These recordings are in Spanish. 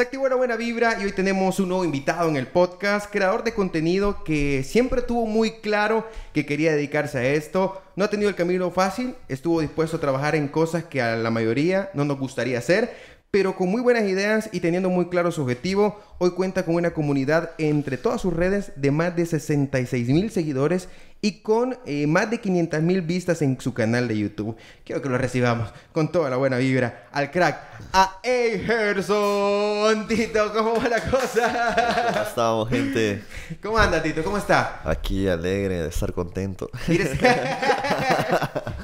Se activó buena vibra y hoy tenemos un nuevo invitado en el podcast, creador de contenido que siempre tuvo muy claro que quería dedicarse a esto. No ha tenido el camino fácil, estuvo dispuesto a trabajar en cosas que a la mayoría no nos gustaría hacer, pero con muy buenas ideas y teniendo muy claro su objetivo, hoy cuenta con una comunidad entre todas sus redes de más de 66 mil seguidores y con eh, más de 500 mil vistas en su canal de YouTube. Quiero que lo recibamos con toda la buena vibra al crack, a Eyerson. Tito, ¿cómo va la cosa? ¿Cómo estamos, gente? ¿Cómo anda, Tito? ¿Cómo está? Aquí alegre de estar contento.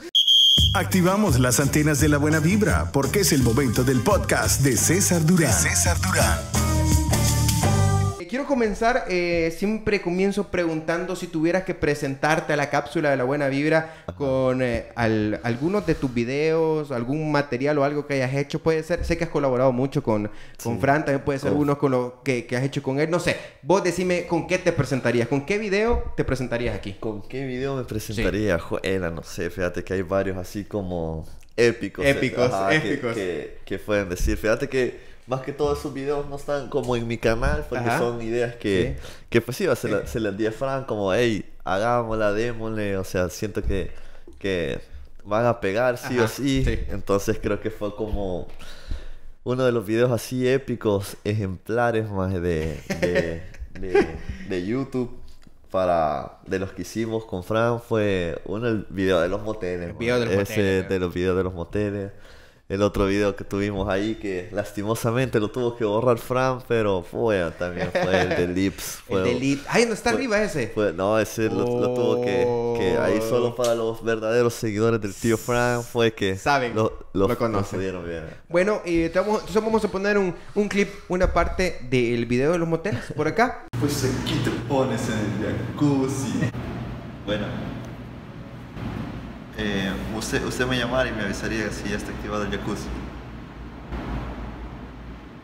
Activamos las antenas de la buena vibra porque es el momento del podcast de César Durán. César Durán quiero comenzar, eh, siempre comienzo preguntando si tuvieras que presentarte a la cápsula de la buena vibra con eh, algunos de tus videos, algún material o algo que hayas hecho. Puede ser, sé que has colaborado mucho con, con Fran, también puede ser algunos uno con lo que, has hecho con él. No sé, vos decime con qué te presentarías, con qué video te presentarías aquí. ¿Con qué video me presentaría? Sí. no sé, fíjate que hay varios así como épicos. Eh, épicos, épicos. que pueden decir, fíjate que más que todos esos videos no están como en mi canal, porque pues, son ideas que, pues sí, eh. se, las di a Fran como, hey, hagámosla, démosle, o sea, siento que, van a pegar sí o sí. Entonces creo que fue como uno de los videos así épicos, ejemplares más de, de, YouTube. Para, de los que hicimos con Fran fue uno el video de los moteles. El video de los ese de los videos de los moteles el otro video que tuvimos ahí que lastimosamente lo tuvo que borrar Fran, pero fue también fue el de Lips. el de Lips. Ay, no está arriba ese. no, ese lo, tuvo que, que, ahí solo para los verdaderos seguidores del tío Fran fue que saben, lo, lo, lo bien. Bueno, y eh, vamos, entonces vamos a poner un, un clip, una parte del video de los moteles por acá. Pues aquí te pones en el jacuzzi. Bueno eh, usted, usted me llamaría y me avisaría si ya está activado el jacuzzi.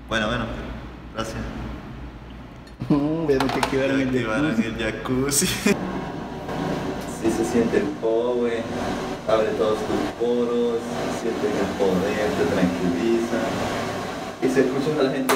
Bueno, bueno, gracias. Mm, que activaron el jacuzzi. el jacuzzi. se siente el power, abre todos tus poros, siente el poder, te tranquiliza. Y se escucha a la gente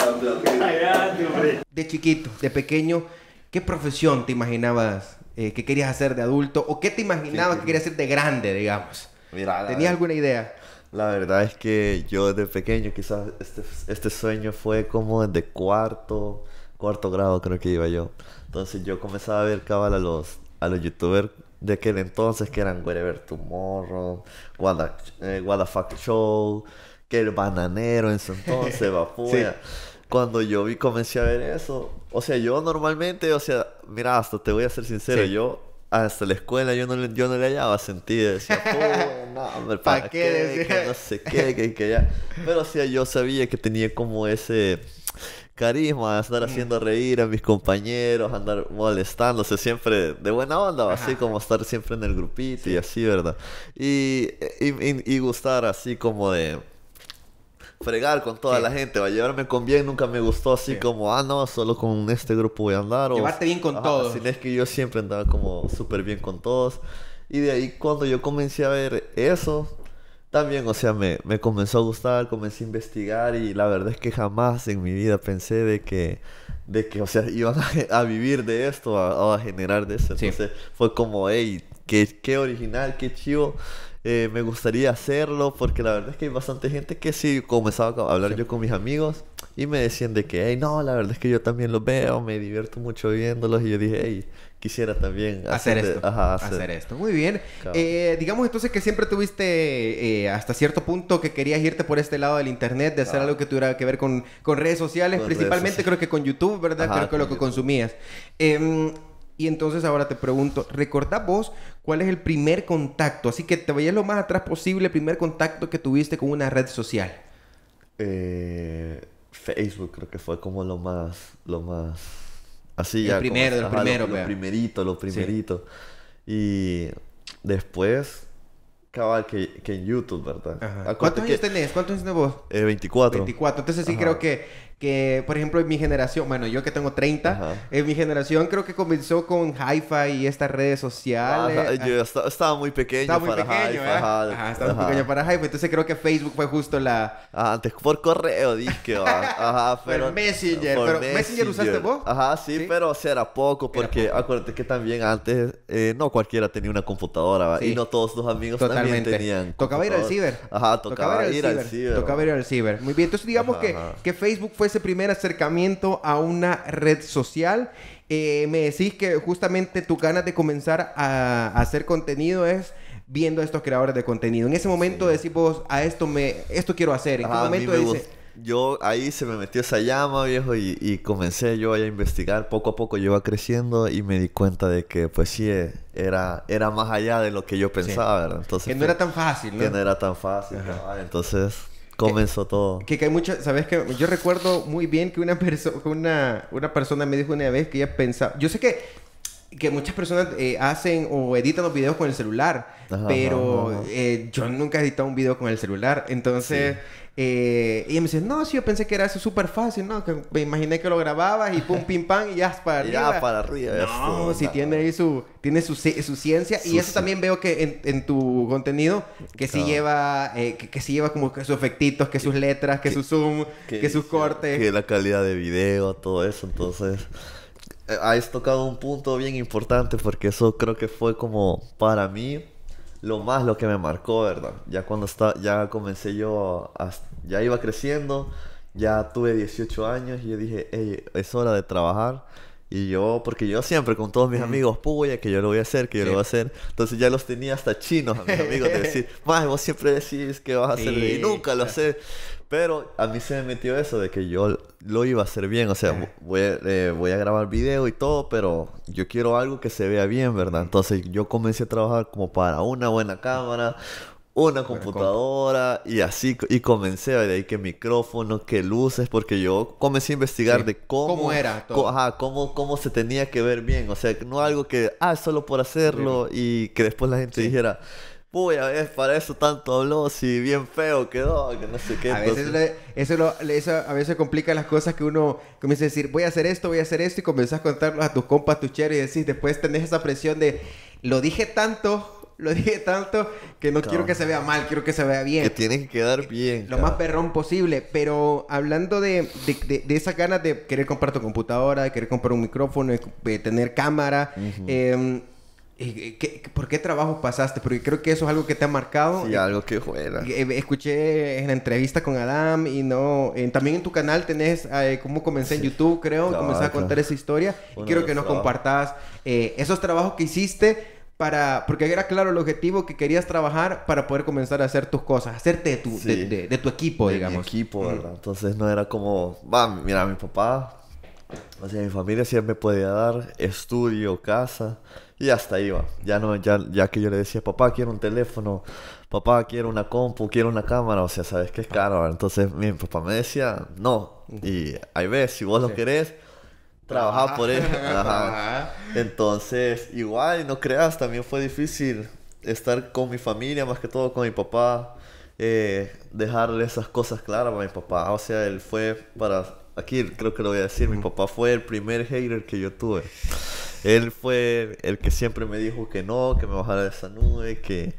aplaudir. De chiquito, de pequeño, ¿qué profesión te imaginabas eh, ¿Qué querías hacer de adulto o qué te imaginabas que querías hacer de grande, digamos. ¿Tenías alguna idea? La verdad es que yo desde pequeño quizás este, este sueño fue como desde cuarto, cuarto grado creo que iba yo. Entonces yo comenzaba a ver cabal a los, a los youtubers de aquel entonces que eran Wherever Tomorrow, What, the, Fuck Show, que el bananero en su entonces, cuando yo vi, comencé a ver eso, o sea, yo normalmente, o sea, mira, hasta te voy a ser sincero, yo hasta la escuela yo no, yo no le hallaba sentido. Decía, ¿para, no sé qué, ya. Pero o sea, yo sabía que tenía como ese carisma de estar mm. haciendo reír a mis compañeros, andar molestándose siempre de buena onda, así como estar siempre en el grupito y así, ¿verdad? y, y gustar así como de fregar con toda la gente, va llevarme con bien, nunca me gustó así como, ah, no, solo con este grupo voy a andar. Llevarte bien con todos. Así es que yo siempre andaba como súper bien con todos. Y de ahí cuando yo comencé a ver eso, también, o sea, me, me comenzó a gustar, comencé a investigar y la verdad es que jamás en mi vida pensé de que de que, o sea, iban a, vivir de esto, a, a generar de eso. Entonces fue como, hey, qué, qué original, qué chivo eh, me gustaría hacerlo, porque la verdad es que hay bastante gente que sí comenzaba a hablar yo con mis amigos y me decían de que, hey, no, la verdad es que yo también los veo, me divierto mucho viéndolos y yo dije, hey, quisiera también hacer, esto. hacer. esto. Muy bien. Eh, digamos entonces que siempre tuviste eh, hasta cierto punto que querías irte por este lado del internet, de hacer ah. algo que tuviera que ver con, redes sociales, principalmente creo que con YouTube, ¿verdad? creo que lo que consumías. Eh, y entonces ahora te pregunto, ¿recordás vos cuál es el primer contacto? Así que te vayas lo más atrás posible, el primer contacto que tuviste con una red social. Eh, Facebook creo que fue como lo más, lo más... Así el Primero, el primero, lo, lo, primerito, lo primerito. Y después, cabal, que, en YouTube, ¿verdad? ¿Cuántos años tenés? ¿Cuántos años tenés vos? 24. Eh, 24. Entonces sí creo que que, por ejemplo, en mi generación, bueno, yo que tengo 30, en mi generación creo que comenzó con hi-fi y estas redes sociales. yo ah, estaba, muy pequeño estaba muy para pequeño, estaba muy pequeño para hi-fi. Entonces creo que Facebook fue justo la... Ajá, ah, antes por correo, dije, Ajá, pero... Messenger. pero, Messenger. usaste vos? Ajá, sí, pero será era poco porque acuérdate que también antes eh, no cualquiera tenía una computadora y no todos los amigos también tenían. Tocaba ir al ciber. Ajá, tocaba, ir, al ciber. Tocaba ir al ciber. Muy bien, entonces digamos que, que Facebook fue ese primer acercamiento a una red social? Eh, me decís que justamente tu ganas de comenzar a, hacer contenido es viendo a estos creadores de contenido. En ese momento decís vos, a esto me, esto quiero hacer. ¿En ah, momento dices? Yo ahí se me metió esa llama, viejo, y, comencé yo a investigar. Poco a poco yo iba creciendo y me di cuenta de que, pues sí, eh, era, era más allá de lo que yo pensaba, ¿verdad? Entonces, que no era tan fácil, ¿no? Que no era tan fácil, Entonces, comenzó todo. Que, hay muchas... sabes que yo recuerdo muy bien que una persona una, persona me dijo una vez que ella pensaba, yo sé que que muchas personas eh, hacen o editan los videos con el celular, pero eh, yo nunca he editado un video con el celular, entonces eh, y me dice, no, sí, yo pensé que era eso súper fácil, ¿no? Que me imaginé que lo grababas y pum, pim, pam, y ya para arriba. Ya para arriba. No, si tiene ahí su, tiene su, ciencia. y eso también veo que en, tu contenido, que sí lleva, eh, que, sí lleva como que sus efectitos, que, sus letras, que, que su zoom, que, sus cortes. Que la calidad de video, todo eso, entonces... Eh, has tocado un punto bien importante porque eso creo que fue como para mí lo más lo que me marcó, ¿verdad? Ya cuando está, ya comencé yo, ya iba creciendo, ya tuve 18 años y yo dije, hey, es hora de trabajar. Y yo, porque yo siempre con todos mis amigos, puya, que yo lo voy a hacer, que yo lo voy a hacer. Entonces ya los tenía hasta chinos a mis amigos de decir, más vos siempre decís que vas a hacer y nunca lo haces. Pero a mí se me metió eso de que yo lo iba a hacer bien. O sea, eh, voy, a grabar video y todo, pero yo quiero algo que se vea bien, ¿verdad? Entonces yo comencé a trabajar como para una buena cámara, una computadora y así y comencé ver ahí qué micrófono, qué luces, porque yo comencé a investigar de cómo, era, todo? cómo, se tenía que ver bien, o sea, no algo que ah solo por hacerlo y que después la gente dijera Uy, a veces para eso tanto habló, si bien feo quedó, que no sé qué. A veces, eso, lo, eso, a veces complica las cosas que uno comienza a decir, voy a hacer esto, voy a hacer esto, y comienzas a contarlo a tus compas, a tus cheros, y decís, después tenés esa presión de, lo dije tanto, lo dije tanto, que no quiero que se vea mal, quiero que se vea bien. Que tiene que quedar eh, bien. Lo más perrón posible, pero hablando de, de, de, esas ganas de querer comprar tu computadora, de querer comprar un micrófono, de, tener cámara, ¿Por qué trabajo pasaste? Porque creo que eso es algo que te ha marcado. Sí, algo que juega. Eh, escuché en la entrevista con Adam y no... Eh, también en tu canal tenés como eh, cómo comencé en YouTube, creo. Claro, a contar esa historia. y quiero que nos compartas esos trabajos que hiciste para... Porque era claro el objetivo que querías trabajar para poder comenzar a hacer tus cosas. Hacerte de tu, de, tu equipo, digamos. equipo, ¿verdad? Entonces no era como... Va, mira, mi papá... O sea, mi familia siempre podía dar estudio, casa... Y hasta iba. Ya no, ya, ya que yo le decía, papá, quiero un teléfono, papá, quiero una compu, quiero una cámara, o sea, sabes que es caro. Entonces mi papá me decía, no. Y ahí ves, si vos lo querés, trabajar por él. Entonces, igual, no creas, también fue difícil estar con mi familia, más que todo con mi papá, eh, dejarle esas cosas claras a mi papá. O sea, él fue para, aquí creo que lo voy a decir, mi papá fue el primer hater que yo tuve. Él fue el que siempre me dijo que no, que me bajara de esa nube, que,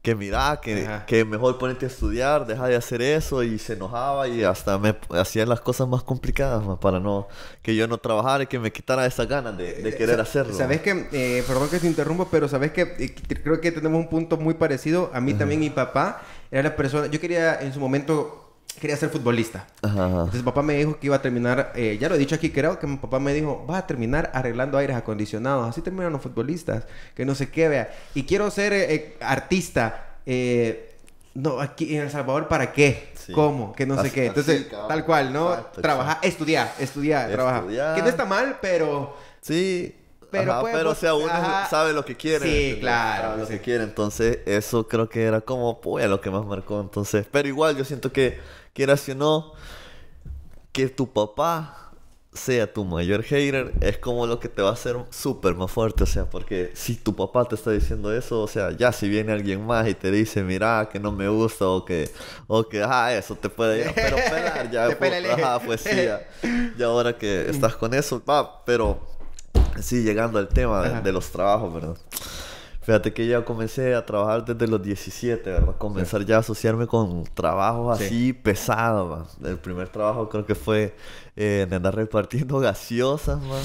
que mira, que, que, mejor ponerte a estudiar, deja de hacer eso. Y se enojaba y hasta me hacía las cosas más complicadas para no que yo no trabajara y que me quitara esas ganas de, eh, querer hacerlo. Sabes que, eh, perdón que te interrumpo, pero sabes que eh, creo que tenemos un punto muy parecido. A mí también mi papá era la persona, yo quería en su momento quería ser futbolista. Entonces papá me dijo que iba a terminar, eh, ya lo he dicho aquí, creo que mi papá me dijo, va a terminar arreglando aires acondicionados, así terminan los futbolistas, que no sé qué, vea. Y quiero ser eh, eh, artista. no, aquí en El Salvador, ¿para qué? ¿Cómo? Que no sé qué. Entonces, tal cual, ¿no? Trabajar, estudiar, estudiar, trabajar. Que no está mal, pero... Sí, pero, pues, pero sea, uno sabe lo que quiere. Sí, claro. Sabe lo que quiere. Entonces, eso creo que era como, pues, lo que más marcó. Entonces, pero igual yo siento que quieras o no, que tu papá sea tu mayor hater es como lo que te va a hacer súper más fuerte, o sea, porque si tu papá te está diciendo eso, o sea, ya si viene alguien más y te dice, mira, que no me gusta o que, o que, ah, eso te puede, ya, pero pelar, ya, pues, sí, ya, ahora que estás con eso, va, pero sí, llegando al tema de, los trabajos, ¿verdad? Fíjate que ya comencé a trabajar desde los 17, ¿verdad? Comenzar ya a asociarme con trabajos así pesados, man. El primer trabajo creo que fue eh, en andar repartiendo gaseosas, man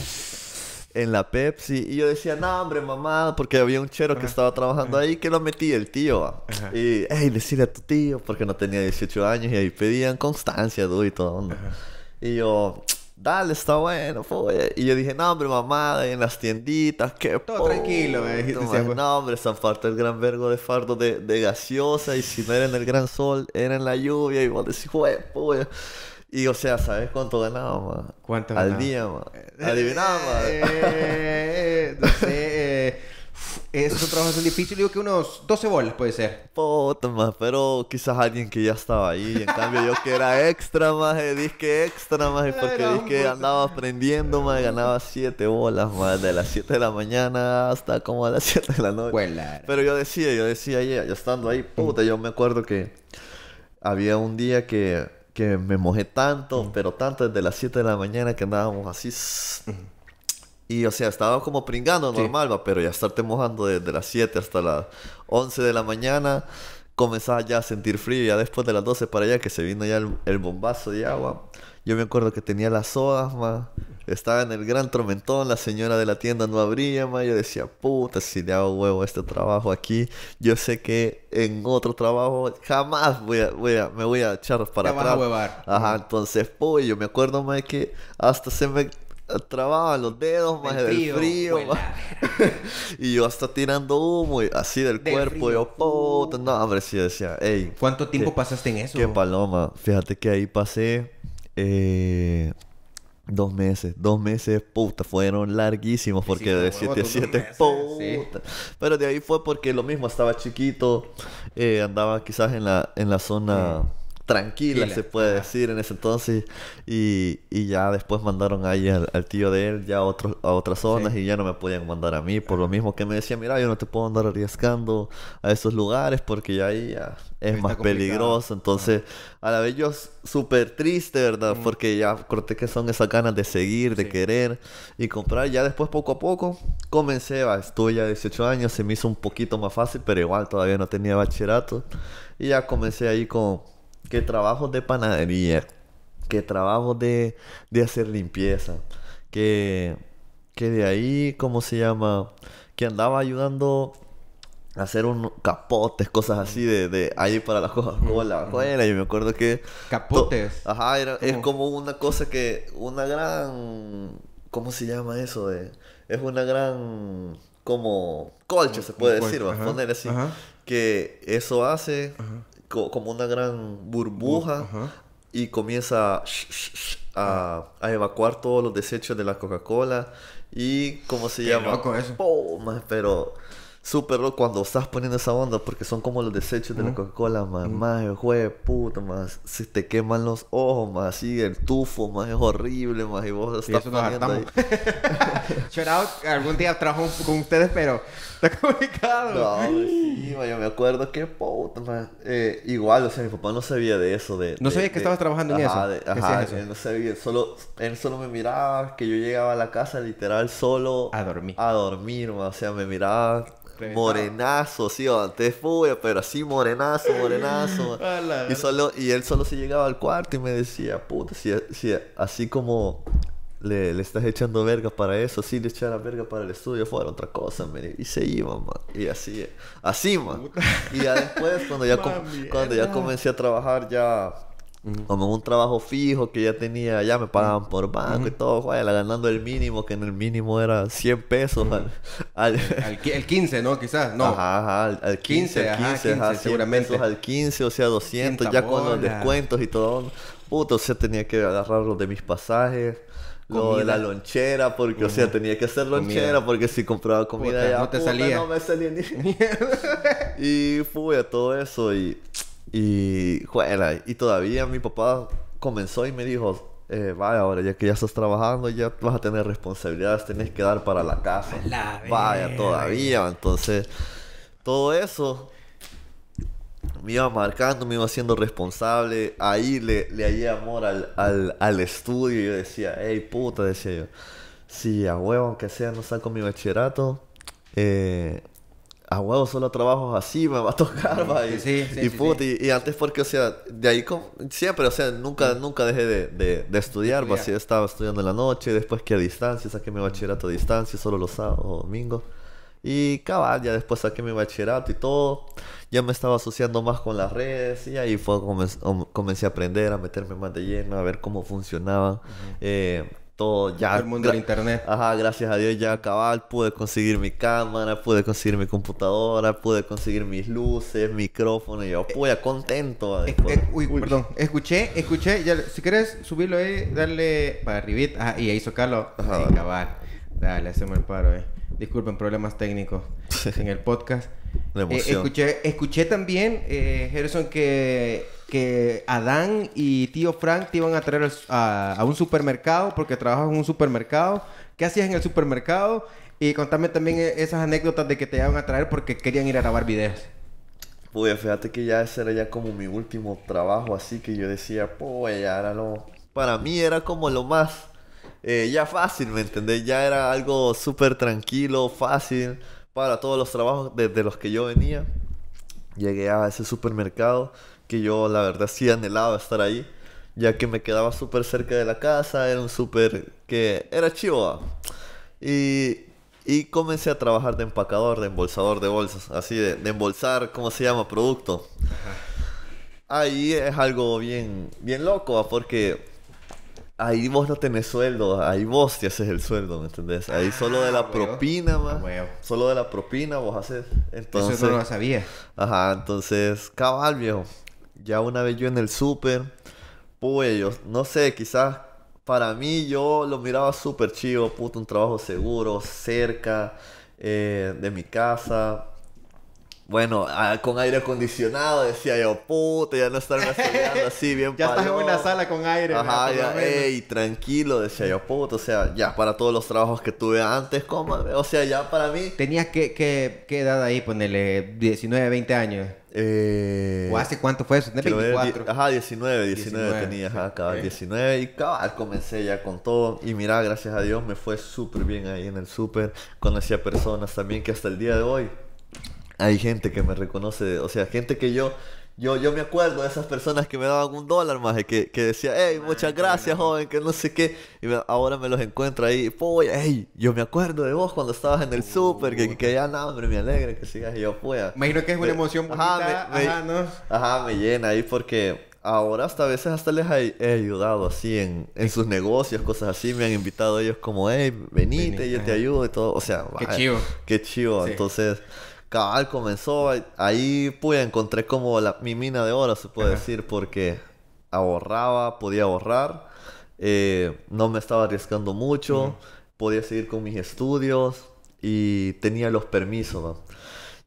en la Pepsi. Y yo decía, no, hombre, mamá, porque había un chero que estaba trabajando ahí que lo metí el tío. Y, hey, decirle a tu tío, porque no tenía 18 años y ahí pedían constancia, dude, y todo. ¿no? Y yo, dale, está bueno, folla. Y yo dije, no, hombre, mamá, en las tienditas, qué Todo tranquilo, me dijiste. Pues. no, hombre, faltado el gran vergo de fardo de, gaseosa y si no era en el gran sol, era en la lluvia y vos decís, joder, Y o sea, ¿sabes cuánto ganaba, ma? ¿Cuánto ganaba? Al día, ma. Adivinaba, eh, eh, no sé, eh, es un trabajo difícil, digo que unos 12 bolas puede ser. Puta, más, pero quizás alguien que ya estaba ahí. En cambio, yo que era extra, más, eh, disque extra, más, porque que andaba aprendiendo, más, ganaba 7 bolas, más, de las 7 de la mañana hasta como a las 7 de la noche. Pero yo decía, yo decía, ya, ya estando ahí, puta, yo me acuerdo que había un día que, que me mojé tanto, pero tanto desde las 7 de la mañana que andábamos así y, o sea, estaba como pringando normal, va, pero ya estarte mojando desde las 7 hasta las 11 de la mañana, comenzaba ya a sentir frío. Ya después de las 12 para allá, que se vino ya el, bombazo de agua. Yo me acuerdo que tenía las soas, ma. Estaba en el gran tormentón, la señora de la tienda no abría, ma. Yo decía, puta, si le hago huevo a este trabajo aquí, yo sé que en otro trabajo jamás voy me voy a echar para atrás. Ajá, entonces, pues, yo me acuerdo, ma, que hasta se me Trababa los dedos, más del frío. y yo hasta tirando humo, así del, cuerpo. Yo, puta, uh. no, hombre, sí decía, ...ey... ¿Cuánto tiempo pasaste en eso? Qué paloma. Fíjate que ahí pasé. Eh, dos meses, dos meses, puta, fueron larguísimos porque de 7 a 7, puta. Pero de ahí fue porque lo mismo, estaba chiquito, eh, andaba quizás en la, en la zona tranquila, se puede decir, en ese entonces. Y, y ya después mandaron ahí al, tío de él, ya a, otros a otras zonas, y ya no me podían mandar a mí, por lo ah. mismo que me decía, mira, yo no te puedo andar arriesgando a esos lugares porque ya ahí ya es más peligroso. Entonces, ah. a la vez yo súper triste, ¿verdad? Mm. Porque ya corté que son esas ganas de seguir, de querer y comprar. Ya después, poco a poco, comencé, va, estuve ya 18 años, se me hizo un poquito más fácil, pero igual todavía no tenía bachillerato. Y ya comencé ahí con que trabajos de panadería, que trabajo de, de hacer limpieza, que, que de ahí, ¿cómo se llama? Que andaba ayudando a hacer un capotes, cosas así de, de ahí para las cosas como la escuela. Yo me acuerdo que. Capotes. ajá, era, es como una cosa que. Una gran. ¿Cómo se llama eso? De, es una gran. Como Colche se puede decir, vamos a poner así. Que eso hace. Ajá como una gran burbuja y comienza a, evacuar todos los desechos de la Coca-Cola. Y, como se llama? con eso. Súper cuando estás poniendo esa onda, porque son como los desechos de la Coca-Cola, más, el -huh. puta, más, se te queman los ojos, más, y el tufo, más, es horrible, más, y vos estás y poniendo algún día trabajo con ustedes, pero está complicado. No, sí, yo me acuerdo que puta, más. Eh, igual, o sea, mi papá no sabía de eso. De, no sabía que estabas trabajando en eso. De, ajá, no sabía, solo, él solo me miraba, que yo llegaba a la casa literal solo. A dormir. A dormir, o sea, me miraba Morenazo, sí, antes fue, pero así morenazo, morenazo. y, solo, y él solo se llegaba al cuarto y me decía, puta, así como le, estás echando verga para eso, así le echara verga para el estudio fuera otra cosa, Y se iba, Y así, así, man. Y ya después, cuando ya, cuando ya comencé a trabajar, ya como un trabajo fijo que ya tenía, ya me pagaban por banco y todo, la ganando el mínimo, que en el mínimo era 100 pesos. al, el 15, ¿no? Quizás, no. Ajá, ajá, al, 15, 15, 15 ajá, seguramente. Pesos al 15, o sea, 200, ya con los descuentos y todo. Puto, o sea, tenía que agarrarlo de mis pasajes. Lo de la lonchera, porque, o sea, tenía que hacer lonchera, porque si compraba comida ya, no te salía. No me salía ni... y fui a todo eso y y, y todavía mi papá comenzó y me dijo, eh, vaya, ahora ya que ya estás trabajando, ya vas a tener responsabilidades, tenés que dar para la casa. vaya, todavía. Entonces, todo eso me iba marcando, me iba haciendo responsable. Ahí le, le hallé amor al, al, estudio. Y yo decía, hey, puta, decía yo. Si a huevo, aunque sea, no saco mi bachillerato, eh, a huevo solo trabajo así, me va a tocar, va. Y, sí, y, y, antes porque, o sea, de ahí siempre, o sea, nunca, nunca dejé de, estudiar, va. Así estaba estudiando en la noche, después que a distancia, saqué mi bachillerato a distancia, solo los sábados o domingos. Y cabal, ya después saqué mi bachillerato y todo. Ya me estaba asociando más con las redes y ahí fue comencé, comencé a aprender, a meterme más de lleno, a ver cómo funcionaba todo ya. El mundo del internet. Ajá, gracias a Dios ya cabal, Pude conseguir mi cámara, pude conseguir mi computadora, pude conseguir mis luces, micrófono. Y yo, pues, contento. Eh, eh, uy, perdón. Escuché, escuché. si quieres subirlo ahí, darle para arribita. Ah, y ahí Carlos. cabal. Dale, hacemos el paro, eh. Disculpen, problemas técnicos en el podcast. escuché, escuché también, Gerson, que que Adán y tío Frank te iban a traer a, un supermercado porque trabajas en un supermercado. ¿Qué hacías en el supermercado? Y contame también e, esas anécdotas de que te iban a traer porque querían ir a grabar videos. Pues fíjate que ya ese era ya como mi último trabajo, así que yo decía, pues ya era lo... Para mí era como lo más... Eh, ya fácil, ¿me entendés? Ya era algo súper tranquilo, fácil para todos los trabajos desde los que yo venía. Llegué a ese supermercado que yo la verdad sí anhelaba estar ahí, ya que me quedaba súper cerca de la casa, era un súper que era chivo. Ah. Y, y, comencé a trabajar de empacador, de embolsador de bolsas, así de, de embolsar, ¿cómo se llama? Producto. Ahí es algo bien, bien loco, ah, porque ahí vos no tenés sueldo, ah, ahí vos te haces el sueldo, ¿me entendés? Ahí solo de la propina, solo de la propina vos haces. Entonces, Eso no lo sabía. Ajá, entonces, cabal, viejo. Ya una vez yo en el súper, pues yo, no sé, quizás para mí yo lo miraba súper chido, puto, un trabajo seguro, cerca eh, de mi casa. Bueno, con aire acondicionado, decía yo, puta, ya no estarme así bien Ya estás en una sala con aire. Ajá, ya, tranquilo, decía yo, Puto, o sea, ya para todos los trabajos que tuve antes, como, o sea, ya para mí... Tenías que, que, qué edad ahí, Ponele... 19, 20 años. Eh, hace cuánto fue eso? 24? ajá, 19, 19, tenía, ajá, acá, 19 y cabal, comencé ya con todo. Y mira, gracias a Dios me fue súper bien ahí en el súper. Conocí a personas también que hasta el día de hoy hay gente que me reconoce, o sea, gente que yo yo, yo me acuerdo de esas personas que me daban un dólar, más que, que decía, hey, muchas gracias, joven, que no sé qué. Y ahora me los encuentro ahí, pues, hey, yo me acuerdo de vos cuando estabas en el súper, que, que ya nada, hombre, me alegra que sigas y yo, Me Imagino que es una emoción bonita, ajá, me, ajá, me llena ahí porque ahora hasta a veces hasta les he, ayudado así en, en, sus negocios, cosas así. Me han invitado ellos como, hey, venite, yo te ayudo y todo. O sea, qué chivo. Qué chivo. Entonces, cabal comenzó, ahí pude, encontré como mi mina de oro, se puede decir, porque ahorraba, podía ahorrar, eh, no me estaba arriesgando mucho, podía seguir con mis estudios y tenía los permisos.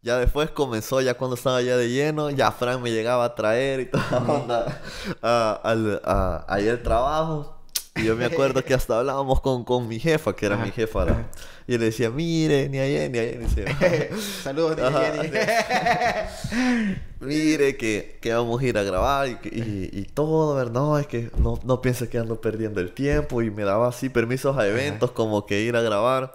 Ya después comenzó, ya cuando estaba ya de lleno, ya Frank me llegaba a traer y toda la onda a, trabajo. Y yo me acuerdo que hasta hablábamos con, con mi jefa, que era mi jefa. Y le decía, mire, ni ayer, ni ayer. Saludos, Mire, que, vamos a ir a grabar y, todo, ¿verdad? No, es que no, no que ando perdiendo el tiempo. Y me daba así permisos a eventos como que ir a grabar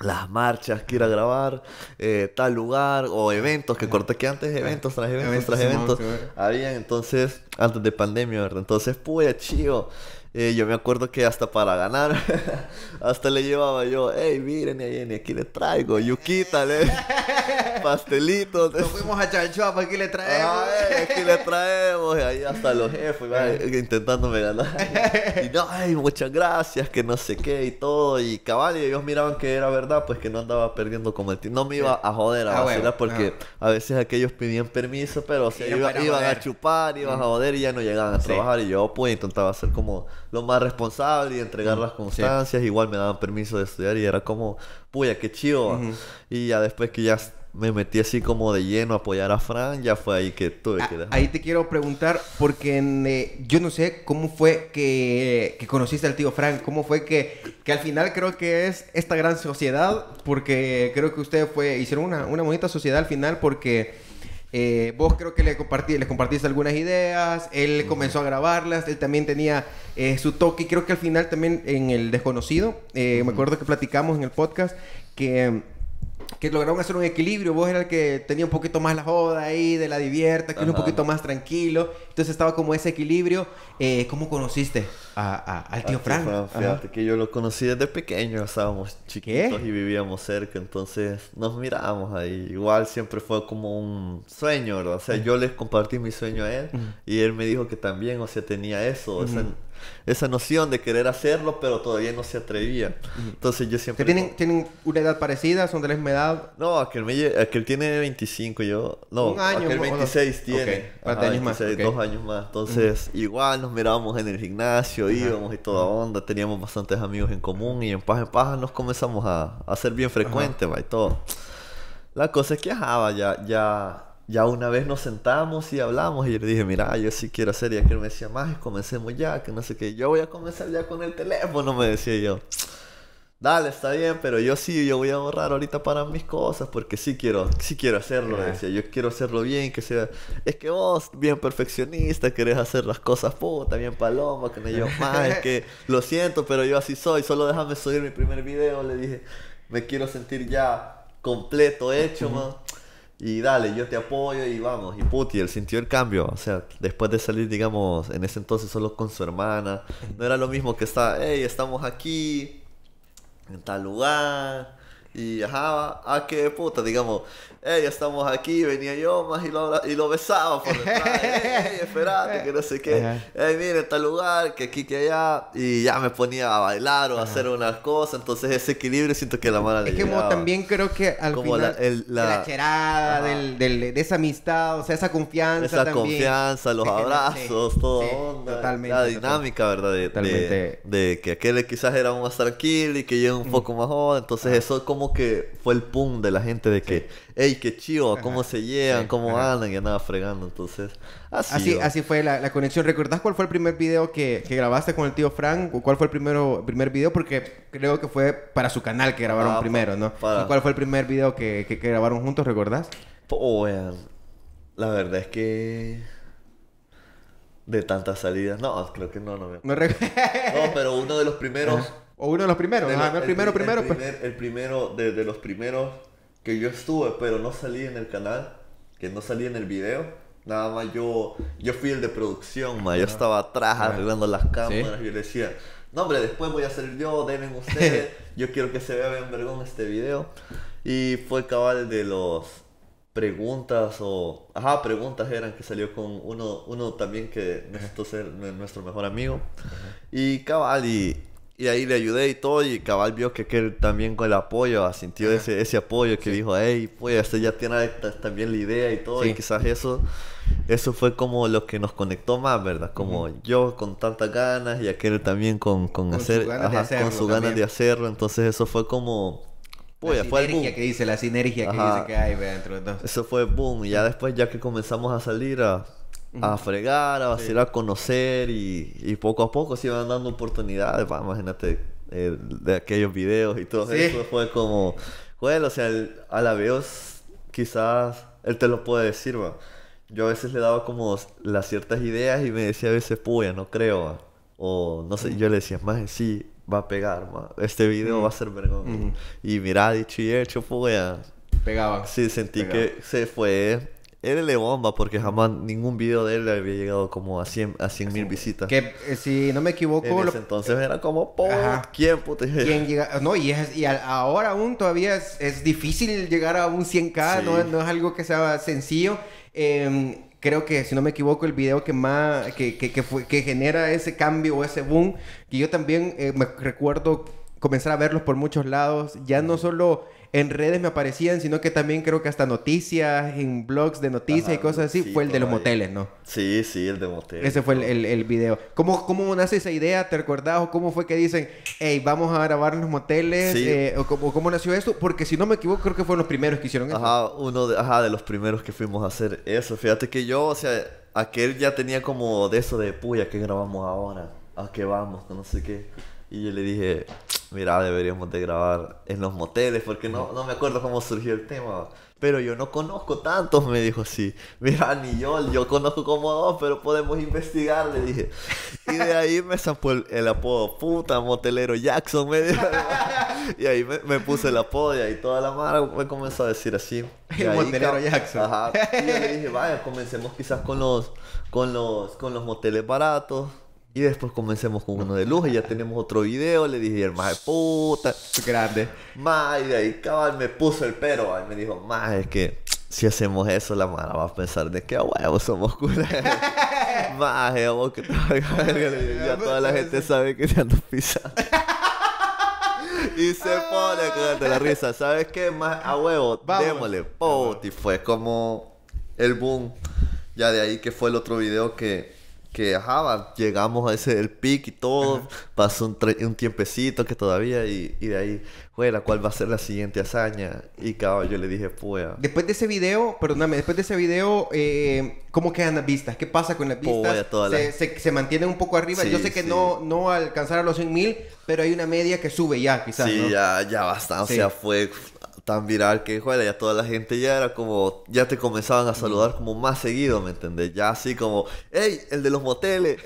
las marchas que ir a grabar, eh, tal lugar o eventos, que corté que antes eventos tras eventos, tras eventos había entonces antes de pandemia, ¿verdad? Entonces, pues chido eh, yo me acuerdo que hasta para ganar, hasta le llevaba yo, hey, miren, aquí le traigo, yuquita, pastelitos. Nos fuimos a Chanchuapa, pues, aquí le traemos. Ay, eh, aquí le traemos, y ahí hasta los jefes, intentándome ganar. Y no, ay, muchas gracias, que no sé qué y todo. Y cabal, y ellos miraban que era verdad, pues que no andaba perdiendo como el tío... No me iba a joder, a ah, porque ah. a veces aquellos pedían permiso, pero se iban a chupar, iban a joder y ya no llegaban a trabajar. Y yo, pues, intentaba hacer como lo más responsable y entregar mm, las constancias. Igual me daban permiso de estudiar y era como, puya, qué chido. Y ya después que ya me metí así como de lleno a apoyar a Fran, ya fue ahí que tuve que Ahí te quiero preguntar, porque eh, yo no sé cómo fue que, conociste al tío Fran, cómo fue que, que al final creo que es esta gran sociedad, porque creo que ustedes fue, hicieron una, una bonita sociedad al final, porque eh, vos creo que le les compartiste algunas ideas, él comenzó a grabarlas, él también tenía eh, su toque y creo que al final también en El Desconocido, eh, me acuerdo que platicamos en el podcast que que lograron hacer un equilibrio. Vos era el que tenía un poquito más la joda ahí, de la divierta, que era un poquito más tranquilo. Entonces estaba como ese equilibrio. Eh, ¿Cómo conociste al tío Frank? fíjate que yo lo conocí desde pequeño, estábamos chiquitos y vivíamos cerca, entonces nos miramos ahí. Igual siempre fue como un sueño, ¿verdad? O sea, yo les compartí mi sueño a él y él me dijo que también, o sea, tenía eso esa noción de querer hacerlo, pero todavía no se atrevía. Entonces yo siempre... ¿Tienen, ¿Tienen una edad parecida? ¿Son de la misma edad? No, aquel, me, tiene 25, yo... No, Un año, aquel 26 tiene. más. Dos años más. Entonces igual nos mirábamos en el gimnasio, íbamos y toda onda, teníamos bastantes amigos en común y en paz en paz nos comenzamos a, a ser bien frecuentes, va, y todo. La cosa es que, ajá, ya, ya ya una vez nos sentamos y hablamos y yo le dije, mira, yo sí quiero hacer y que me decía, más comencemos ya, que no sé qué, yo voy a comenzar ya con el teléfono, me decía yo. Dale, está bien, pero yo sí, yo voy a borrar ahorita para mis cosas porque sí quiero, sí quiero hacerlo, decía, yo quiero hacerlo bien, que sea, es que vos, bien perfeccionista, querés hacer las cosas puta, bien paloma, que me yo más, es que lo siento, pero yo así soy, solo déjame subir mi primer video, le dije, me quiero sentir ya completo, hecho, man y dale, yo te apoyo y vamos, y puti, él sintió el cambio, o sea, después de salir, digamos, en ese entonces solo con su hermana, no era lo mismo que está, hey, estamos aquí, en tal lugar, y ajá, a ah, qué puta, digamos, ya estamos aquí, venía yo más y lo, y lo besaba por detrás, hey, esperate, que no sé qué, eh, hey, mire, tal lugar, que aquí, que allá, y ya me ponía a bailar o a hacer unas cosas, entonces ese equilibrio siento que la mala le Es que como también creo que al final, la, la... la cherada, del, del, de esa amistad, o sea, esa confianza Esa confianza, los abrazos, todo onda, totalmente, la dinámica, ¿verdad? De, totalmente. De, que aquel quizás era un más tranquilo y que yo un mm. poco más joven, entonces eso como como que fue el pum de la gente de que, hey, qué chido, cómo se llevan, cómo andan y andaba fregando. Entonces, así. Así, fue la, conexión. ¿Recordás cuál fue el primer video que, grabaste con el tío Frank? cuál fue el primero, primer video? Porque creo que fue para su canal que grabaron ah, primero, ¿no? ¿Cuál fue el primer video que, grabaron juntos? ¿Recordás? Oh, la verdad es que de tantas salidas. No, creo que no, no me No, pero uno de los primeros o uno de los primeros, el, primero, primero. El, primero, pues. de, los primeros que yo estuve, pero no salí en el canal, que no salí en el video. Nada más yo, yo fui el de producción, Yo ah. estaba atrás ah. arreglando las cámaras y yo decía, no hombre, después voy a salir yo, denme ustedes, yo quiero que se vea bien vergón este video. Y fue cabal de los preguntas o... Ajá, preguntas eran que salió con uno, uno también que Necesitó ser nuestro mejor amigo. Y cabal, y y ahí le ayudé y todo, y cabal vio que, que también con el apoyo, sintió ese, apoyo que dijo, hey, pues este ya tiene también la idea y todo, y quizás eso, eso fue como lo que nos conectó más, ¿verdad? Como yo con tantas ganas y aquel también con, hacer, con su ganas de hacerlo, entonces eso fue como... Pues, la fue sinergia que dice, la sinergia que dice que hay dentro Eso fue boom, y ya después, ya que comenzamos a salir a a fregar, a vacilar, a conocer y, y, poco a poco se iban dando oportunidades. imagínate eh, de aquellos videos y todo eso fue como, bueno, o sea, a la vez quizás él te lo puede decir, va. Yo a veces le daba como las ciertas ideas y me decía a veces, puya, no creo, O no sé, yo le decía, más sí, va a pegar, este video va a ser vergonzoso Y mira, dicho y hecho, puya. Pegaba. Sí, sentí que se fue él le bomba porque jamás ningún video de él había llegado como a 100 a cien mil visitas. Que eh, si no me equivoco. En ese entonces eh, era como, ¿quién puta ¿Quién llega? No, y, y ahora aún todavía es, difícil llegar a un 100k, no, no, es algo que sea sencillo. Em, creo que, si no me equivoco, el video que más. que, que, que, fue, que genera ese cambio o ese boom, que yo también eh, me recuerdo comenzar a verlos por muchos lados, ya no solo en redes me aparecían, sino que también creo que hasta noticias, en blogs de noticias y cosas así, fue el de los moteles, ¿no? Sí, sí, el de moteles. Ese fue el, el, video. ¿Cómo, nace esa idea? ¿Te recordás? ¿O cómo fue que dicen, hey, vamos a grabar los moteles? Eh, o, cómo, nació esto? Porque si no me equivoco, creo que fueron los primeros que hicieron eso. Ajá, uno de, de los primeros que fuimos a hacer eso. Fíjate que yo, o sea, aquel ya tenía como de eso de puya, ¿qué grabamos ahora? ¿A qué vamos? No sé qué. Y yo le dije, mira, deberíamos de grabar en los moteles, porque no, no me acuerdo cómo surgió el tema. Pero yo no conozco tantos, me dijo así. Mira, ni yo, yo conozco como dos, pero podemos investigar, le dije. Y de ahí me sacó el, apodo, puta, motelero Jackson, me dijo. Y ahí me, puse el apodo y ahí toda la mara me comenzó a decir así. el motelero Jackson. Y yo dije, vaya, comencemos quizás con los, con los, con los moteles baratos y después comencemos con uno de luz y ya tenemos otro video. Le dije, hermano, puta. Grande. Más, y de ahí cabal me puso el pero. me dijo, más, es que si hacemos eso, la mala va a pensar de que a huevo somos culeros. más, vos que Ya toda la gente sabe que te ando pisando. Y se pone grande la risa. ¿Sabes qué? Más a huevo, démosle. Y fue como el boom. Ya de ahí que fue el otro video que que ajá, llegamos a ese el pic y todo, pasó un, un tiempecito que todavía y, y, de ahí ¿cuál va a ser la siguiente hazaña? Y cabrón, yo le dije, fuera. Después de ese video, perdóname, después de ese video, eh, ¿cómo quedan las vistas? ¿Qué pasa con las vistas? se, un poco arriba. yo sé que no, no a los 100 mil, pero hay una media que sube ya, quizás. Sí, ya, ya bastante. O sea, fue tan viral que, joder, ya toda la gente ya era como, ya te comenzaban a saludar como más seguido, ¿me entendés? Ya así como, ¡Ey! el de los moteles,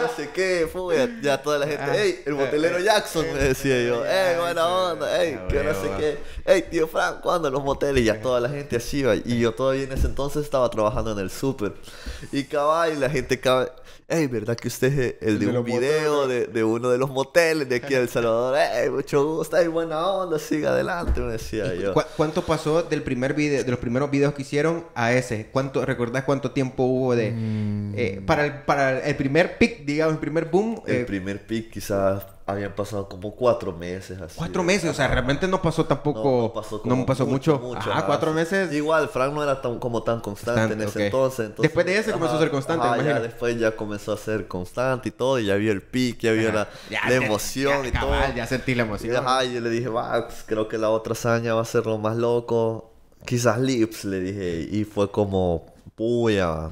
no sé qué, fue, ya toda la gente, hey, ah, el eh, motelero eh, Jackson, eh, me decía yo, ¡Ey! buena onda, hey, que no sé qué, hey, tío Frank, ¿cuándo los moteles? ya toda la gente así va. Y yo todavía en ese entonces estaba trabajando en el súper. Y cabal, y la gente cabal, hey, ¿verdad que usted es el, de, un video de, uno de los moteles de aquí en El Salvador? Hey, mucho gusto, hay buena onda, siga adelante, me decía yo. ¿Cuánto pasó del primer video, de los primeros videos que hicieron a ese? ¿Cuánto, ¿Recordás cuánto tiempo hubo de... Eh, mm. para, el, para el primer pick, digamos, el primer boom? El eh, primer pick quizás habían pasado como cuatro meses así. Cuatro meses, o sea, realmente no pasó tampoco. No, pasó, mucho. mucho ah, cuatro meses. Igual, Frank no era tan, como tan constante, en ese entonces, Después de ese comenzó a ser constante, imagínate. después ya comenzó a ser constante y todo, y ya vio el pique, ya vio la, emoción y todo. Ya sentí la emoción. Y, yo le dije, Max pues, creo que la otra hazaña va a ser lo más loco. Quizás Lips, le dije, y fue como, puya,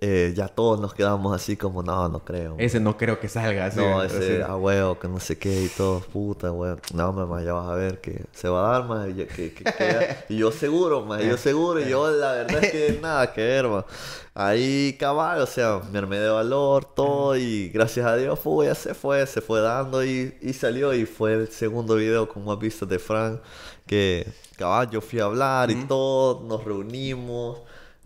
eh, ya todos nos quedamos así como, no, no creo. Ese no creo que salga. no, ese, ah, huevo, que no sé qué y todo, puta, huevo. No, mamá, ya vas a ver que se va a dar, más Y yo seguro, más, yo seguro, y yo la verdad es que nada que ver, Ahí cabal, o sea, me armé de valor, todo, y gracias a Dios, fue, ya se fue, se fue dando y, salió, y fue el segundo video Como has visto de Frank, que cabal, yo fui a hablar y todo, nos reunimos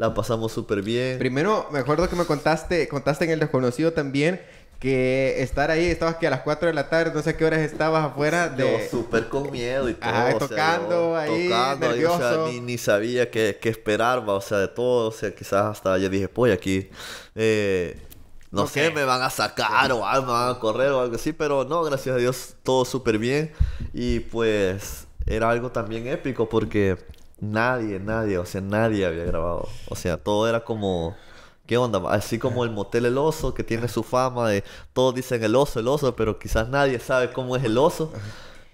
la pasamos súper bien. Primero, me acuerdo que me contaste, contaste en El Desconocido también que estar ahí, estabas que a las 4 de la tarde, no sé qué horas estabas afuera de... Yo súper con miedo y todo. tocando ahí, tocando, nervioso. ni, sabía qué, qué esperar, o sea, de todo, o sea, quizás hasta yo dije, pues aquí, eh, no sé, me van a sacar o algo, me van a correr o algo así, pero no, gracias a Dios, todo súper bien y pues era algo también épico porque Nadie, nadie, o sea, nadie había grabado. O sea, todo era como... ¿Qué onda? Así como el motel El Oso, que tiene su fama de todos dicen el oso, el oso, pero quizás nadie sabe cómo es el oso.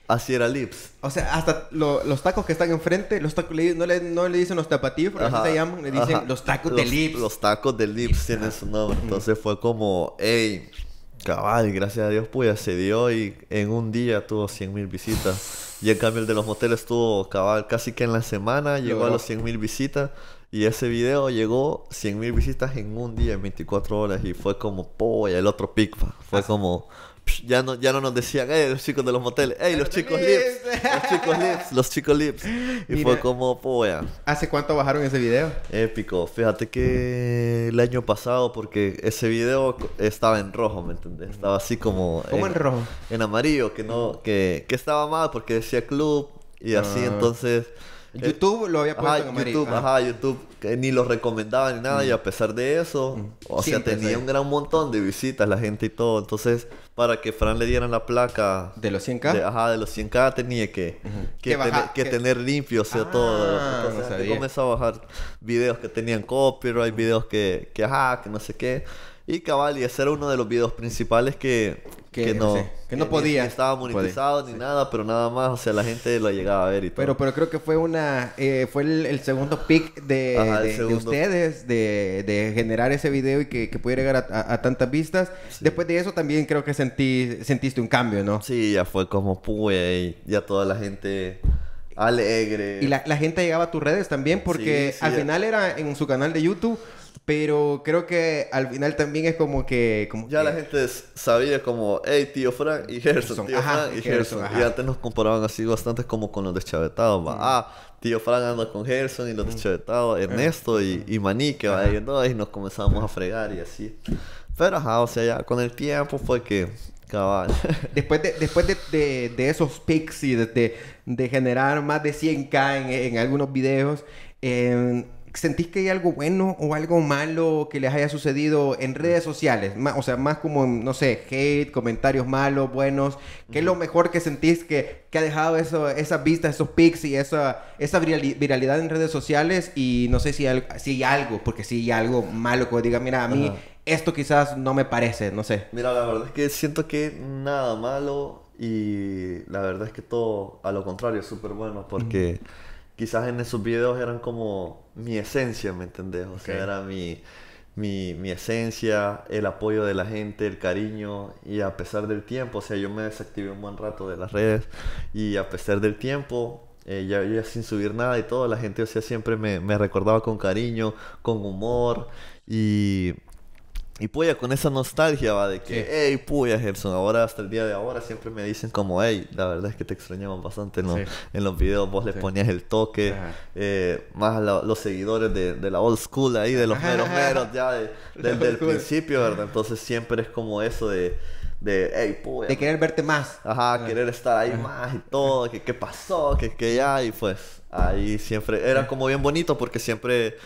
Así era Lips. O sea, hasta los tacos que están enfrente, los tacos no, le, no le dicen los tapatíos, pero así se llaman, le dicen los tacos de Lips. Los tacos de Lips tienen su nombre. Entonces fue como, hey, cabal, gracias a Dios, pues se dio y en un día tuvo 100.000 mil visitas. Y en cambio el de los moteles estuvo cabal casi que en la semana, llegó a los 100.000 visitas. Y ese video llegó 100.000 visitas en un día, en 24 horas. Y fue como, po, y el otro pic, Fue como, ya no, nos decían, ¡Eh! los chicos de los moteles, ¡Eh! los chicos lips, los chicos lips, los chicos lips. Y fue como, pues, ¿Hace cuánto bajaron ese video? Épico. Fíjate que el año pasado, porque ese video estaba en rojo, ¿me entendés? Estaba así como... ¿Cómo en, rojo? En amarillo, que no, que, estaba mal porque decía club y así, ah. entonces... Eh, YouTube lo había puesto en amarillo. YouTube, ajá. YouTube que ni lo recomendaba ni nada y mm. a pesar de eso, mm. o sea, tenía un gran montón de visitas la gente y todo. Entonces, para que Fran le dieran la placa. ¿De los 100K? ajá, de los 100K tenía que, que, tener, limpio, o sea, ah, todo. Entonces no comenzó a bajar videos que tenían copyright, videos que, que ajá, que no sé qué. Y cabal, y ese era uno de los videos principales que que, no, que no eh, podía. estaba monetizado ni nada, pero nada más, o sea, la gente lo llegaba a ver y todo. Pero, pero creo que fue una, eh, fue el, segundo pick de, ustedes de, generar ese video y que, que pudiera llegar a, tantas vistas. Después de eso también creo que sentí, sentiste un cambio, ¿no? Sí, ya fue como pude y ya toda la gente alegre. Y la, la gente llegaba a tus redes también porque al final era en su canal de YouTube pero creo que al final también es como que... Como ya la gente sabía como, hey, tío Frank y Gerson, tío ajá, y Gerson. Y antes nos comparaban así bastante como con los deschavetados. Mm. Ah, tío Frank anda con Gerson y los mm. deschavetados, eh, Ernesto y, y Manique, ¿va? y, nos comenzamos a fregar y así. Pero ajá, o sea, ya con el tiempo fue que Cabal. Después de, después de, de, esos pics y de, de, generar más de 100k en, en algunos videos, em, ¿Sentís que hay algo bueno o algo malo que les haya sucedido en redes sociales? o sea, más como, no sé, hate, comentarios malos, buenos. ¿Qué es lo mejor que sentís que, que ha dejado eso, esas vistas, esos pics y esa, esa viralidad en redes sociales? Y no sé si hay, algo, porque si hay algo malo que diga, mira, a mí esto quizás no me parece, no sé. Mira, la verdad es que siento que nada malo y la verdad es que todo a lo contrario es súper bueno porque quizás en esos videos eran como mi esencia, ¿me entendés? O sea, era mi, mi, esencia, el apoyo de la gente, el cariño, y a pesar del tiempo, o sea, yo me desactivé un buen rato de las redes, y a pesar del tiempo, eh, ya, sin subir nada y todo, la gente, o sea, siempre me, me recordaba con cariño, con humor, y y puya, con esa nostalgia, va, de que, ¡Ey, hey, puya, Gerson, ahora hasta el día de ahora siempre me dicen como, hey, la verdad es que te extrañaban bastante en los, videos, vos les ponías el toque, eh, más los seguidores de, la old school ahí, de los meros meros ya desde el principio, ¿verdad? Entonces siempre es como eso de, de, hey, puya. De querer verte más. Ajá, querer estar ahí más y todo, que qué pasó, que, que ya, y pues ahí siempre, era como bien bonito porque siempre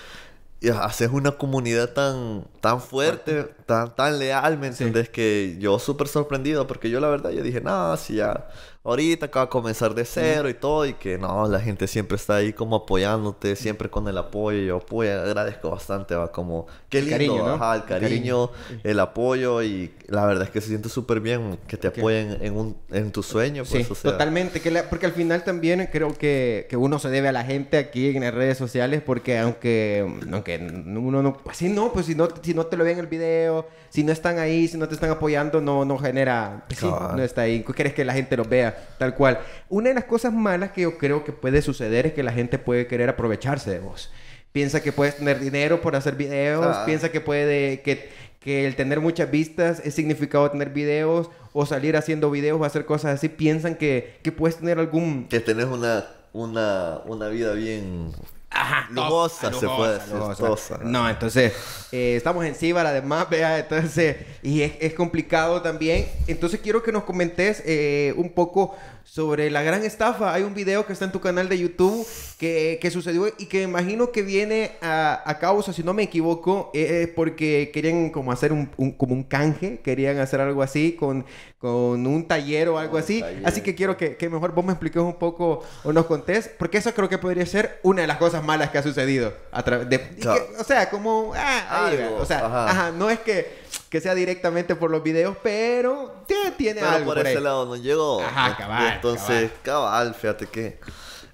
y haces una comunidad tan, tan fuerte, tan, tan leal, ¿me entiendes? Que yo súper sorprendido, porque yo la verdad, yo dije, no, si ya ahorita acaba de comenzar de cero y todo, y que no, la gente siempre está ahí como apoyándote, siempre con el apoyo, yo apoyo, agradezco bastante, va, como, qué lindo, el cariño, el cariño, el apoyo, y la verdad es que se siente súper bien que te apoyen en, un, en tu sueño. Pues, sí, totalmente, que porque al final también creo que, uno se debe a la gente aquí en las redes sociales, porque aunque, aunque uno no, así no, pues si no, si no te lo ven el video, si no están ahí, si no te están apoyando, no, no genera, pues no está ahí, ¿quieres que la gente lo vea? tal cual. Una de las cosas malas que yo creo que puede suceder es que la gente puede querer aprovecharse de vos. Piensa que puedes tener dinero por hacer videos, ah. piensa que puede que, el tener muchas vistas es significado tener videos o salir haciendo videos o hacer cosas así, piensan que, que puedes tener algún... Que tenés una, una, una vida bien Ajá. Lujosa, se puede decir. No, entonces, eh, estamos en la además, vea, entonces, y es, complicado también. Entonces, quiero que nos comentes eh, un poco sobre la gran estafa. Hay un video que está en tu canal de YouTube que, sucedió y que imagino que viene a, causa, si no me equivoco, eh, eh porque querían como hacer un, como un canje, querían hacer algo así con con un taller o algo ah, así. Así que quiero que, que, mejor vos me expliques un poco o nos contés, porque eso creo que podría ser una de las cosas malas que ha sucedido a través de... o sea, como... Ah, o sea, ajá. no es que, que sea directamente por los videos, pero tiene algo. Por, por ese lado nos llegó. Ajá, cabal. Entonces, cabal. fíjate que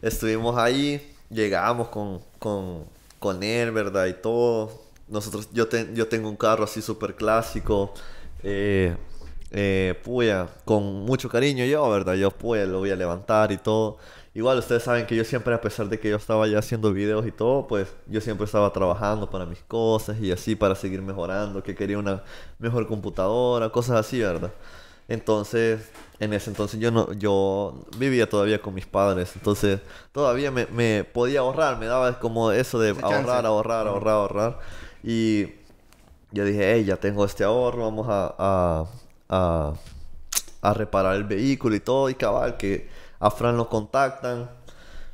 estuvimos ahí, llegamos con, con, con él, ¿verdad? Y todo. Nosotros, yo, yo tengo un carro así súper clásico. Eh, eh, puya, con mucho cariño yo, ¿verdad? Yo, puya, lo voy a levantar y todo. Igual ustedes saben que yo siempre, a pesar de que yo estaba ya haciendo videos y todo, pues yo siempre estaba trabajando para mis cosas y así, para seguir mejorando, que quería una mejor computadora, cosas así, ¿verdad? Entonces, en ese entonces yo no, yo vivía todavía con mis padres, entonces todavía me, me podía ahorrar, me daba como eso de ahorrar, ahorrar, ahorrar, ahorrar. Y yo dije, hey, ya tengo este ahorro, vamos a, a a, reparar el vehículo y todo. Y cabal, que a Fran lo contactan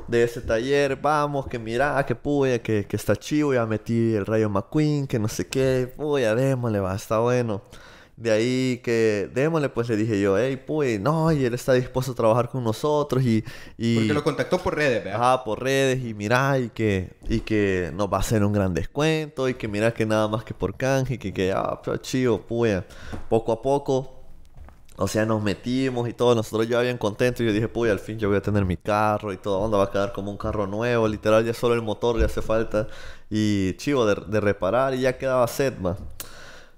de ese taller, vamos, que mira, que puya, que, está chivo, ya metí el Rayo McQueen, que no sé qué, a le va, está bueno. De ahí que, démosle, pues le dije yo, hey, pues, no, y él está dispuesto a trabajar con nosotros y... y Porque lo contactó por redes, ¿verdad? por redes y mirá, y que, y que nos va a hacer un gran descuento y que mirá que nada más que por canje, que, que, ah, chido, pues, poco a poco. O sea, nos metimos y todo, nosotros ya bien contentos y yo dije, pues, al fin yo voy a tener mi carro y todo, onda, va a quedar como un carro nuevo, literal, ya solo el motor le hace falta y chivo de, reparar y ya quedaba set, más.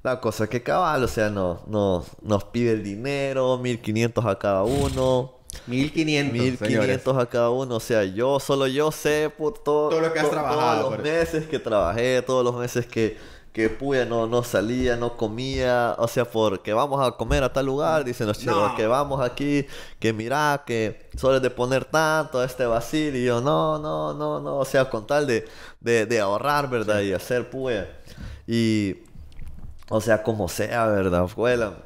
La cosa es que cabal, o sea, no, nos nos pide el dinero, 1500 a cada uno. 1500. 1500 a cada uno. O sea, yo, solo yo sé por todo, lo que has trabajado. Todos los pues. meses que trabajé, todos los meses que, que no, no salía, no comía. O sea, porque vamos a comer a tal lugar, dicen los chicos, que vamos aquí, que mirá, que solo de poner tanto este vacío. Y yo, no, no, no, no. O sea, con tal de, de, ahorrar, ¿verdad? Y hacer, puya. Pues. Y o sea, como sea, ¿verdad?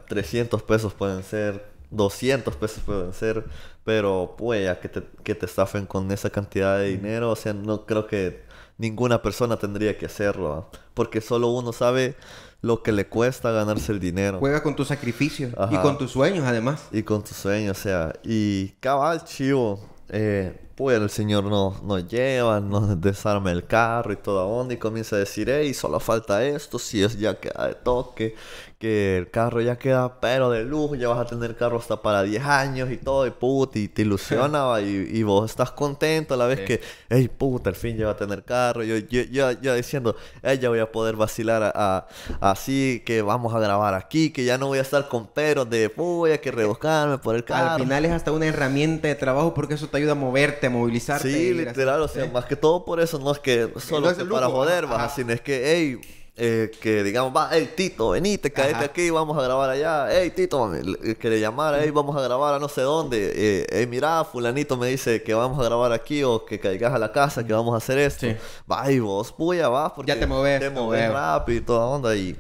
300 pesos pueden ser, 200 pesos pueden ser, pero pues que te, que te estafen con esa cantidad de mm. dinero, o sea, no creo que ninguna persona tendría que hacerlo, porque solo uno sabe lo que le cuesta ganarse el dinero. Juega con tus sacrificios y con tus sueños además. Y con tus sueños, o sea, y cabal, chivo. Eh, pues el señor nos, nos lleva, nos desarma el carro y toda onda y comienza a decir, hey, solo falta esto, si es ya queda de toque, que el carro ya queda pero de lujo, ya vas a tener carro hasta para 10 años y todo, y puta, y te ilusionaba y, vos estás contento a la vez que, hey, puta, al fin ya va a tener carro, yo, yo, yo, diciendo, hey, ya voy a poder vacilar a, así, que vamos a grabar aquí, que ya no voy a estar con peros de, voy a que rebuscarme por el carro. Al final es hasta una herramienta de trabajo porque eso te ayuda a moverte movilizarte. Sí, literal, o sea, ¿eh? más que todo por eso, no es que solo para joder, sino es que, hey, eh, que digamos, va, hey Tito, venite, caete aquí, vamos a grabar allá, hey Tito, eh, que le llamara, hey, vamos a grabar a no sé dónde, hey, mira, fulanito me dice que vamos a grabar aquí o que caigas a la casa, que vamos a hacer esto, sí. va y vos, puya, vas, porque ya te mueves. te rápido y toda onda y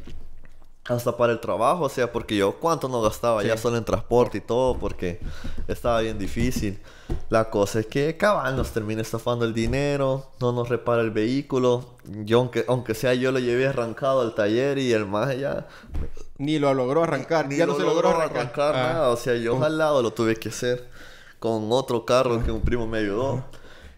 hasta para el trabajo, o sea, porque yo cuánto no gastaba ya solo en transporte y todo, porque estaba bien difícil. La cosa es que cabal nos termina estafando el dinero, no nos repara el vehículo. Yo, aunque, aunque sea yo lo llevé arrancado al taller y el más ya... Ni lo logró arrancar, ni, ya no se logró, arrancar, ah. nada. O sea, yo al lado lo tuve que hacer con otro carro que un primo me ayudó.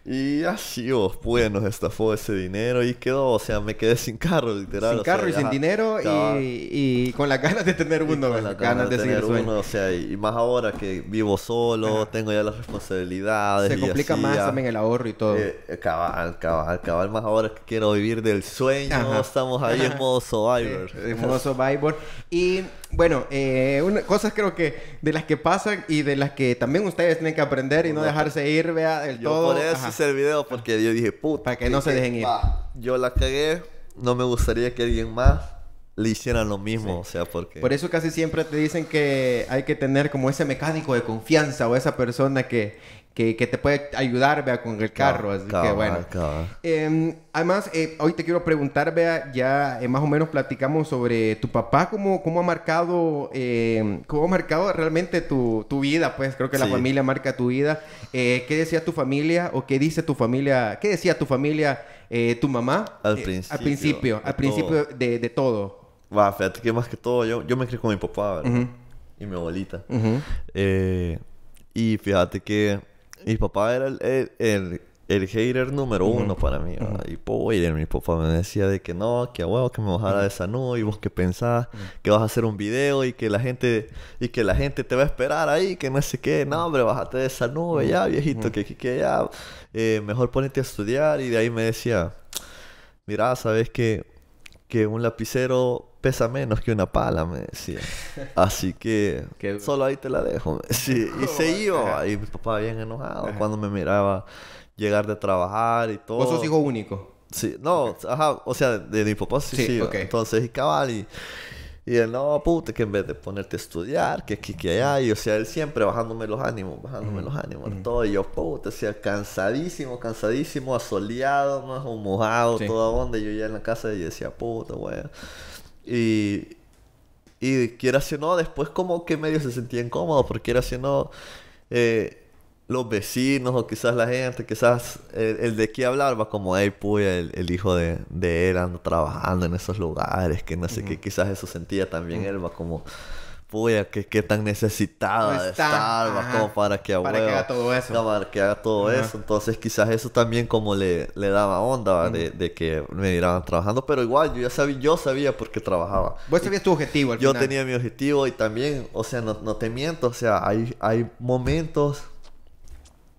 Y así, vos, pues, nos estafó ese dinero y quedó, o sea, me quedé sin carro, literal. Sin carro y sin dinero y, y, con las ganas de tener uno, con pues, las ganas de, tener seguir uno, o sea, y, más ahora que vivo solo, tengo ya las responsabilidades. Se complica más también el ahorro y todo. Eh, eh, cabal, cabal, cabal, más ahora que quiero vivir del sueño, estamos ahí en modo survivor. en modo survivor. Y bueno, eh, una, cosas creo que de las que pasan y de las que también ustedes tienen que aprender y no, dejarse ir, vea, del todo. Por eso el video porque yo dije, puta. Para que no se dejen ir. Yo la cagué, no me gustaría que alguien más le hicieran lo mismo, o sea, porque... Por eso casi siempre te dicen que hay que tener como ese mecánico de confianza o esa persona que, que, te puede ayudar, vea, con el carro. Así que bueno. Em, además, eh, hoy te quiero preguntar, vea, ya eh, más o menos platicamos sobre tu papá, cómo, cómo ha marcado, em, cómo marcado realmente tu, vida, pues creo que la familia marca tu vida. Eh, ¿Qué decía tu familia o qué dice tu familia? ¿Qué decía tu familia, tu mamá? Al principio. al principio, al principio de, todo. Va, fíjate que más que todo, yo, yo me crié con mi papá, Y mi abuelita. y fíjate que mi papá era el, hater número uno para mí. Y pues mi papá me decía de que no, que a huevo que me bajara de esa nube y vos que pensás que vas a hacer un video y que la gente y que la gente te va a esperar ahí, que no sé qué, no, hombre, bájate de esa nube ya, viejito, que, que, ya, eh, mejor ponete a estudiar. Y de ahí me decía, mira, sabes que, que un lapicero pesa menos que una pala, me decía. Así que solo ahí te la dejo. Me Y se iba. Y mi papá bien enojado cuando me miraba llegar de trabajar y todo. ¿Vos sos hijo único? Sí, no, ajá, o sea, de, mi papá sí, sí, Entonces, y cabal, y, y él, no, puta, que en vez de ponerte a estudiar, que aquí, que allá, y o sea, él siempre bajándome los ánimos, bajándome los ánimos, todo, y yo, puta, decía, cansadísimo, cansadísimo, asoleado, más o mojado, ...todo toda onda, yo ya en la casa y decía, puta, güey. Y, y quiera si no, después como que medio se sentía incómodo, porque era si no, eh, los vecinos o quizás la gente, quizás el, de qué hablar va como, hey, puya, el, hijo de, de él anda trabajando en esos lugares, que no sé qué, quizás eso sentía también él, va como puya, que, que tan necesitada de estar, como para que, haga todo eso. Para que haga todo eso. Entonces, quizás eso también como le, le daba onda, de, que me miraban trabajando, pero igual yo ya sabía, yo sabía por qué trabajaba. Vos sabías tu objetivo Yo tenía mi objetivo y también, o sea, no, te miento, o sea, hay, hay momentos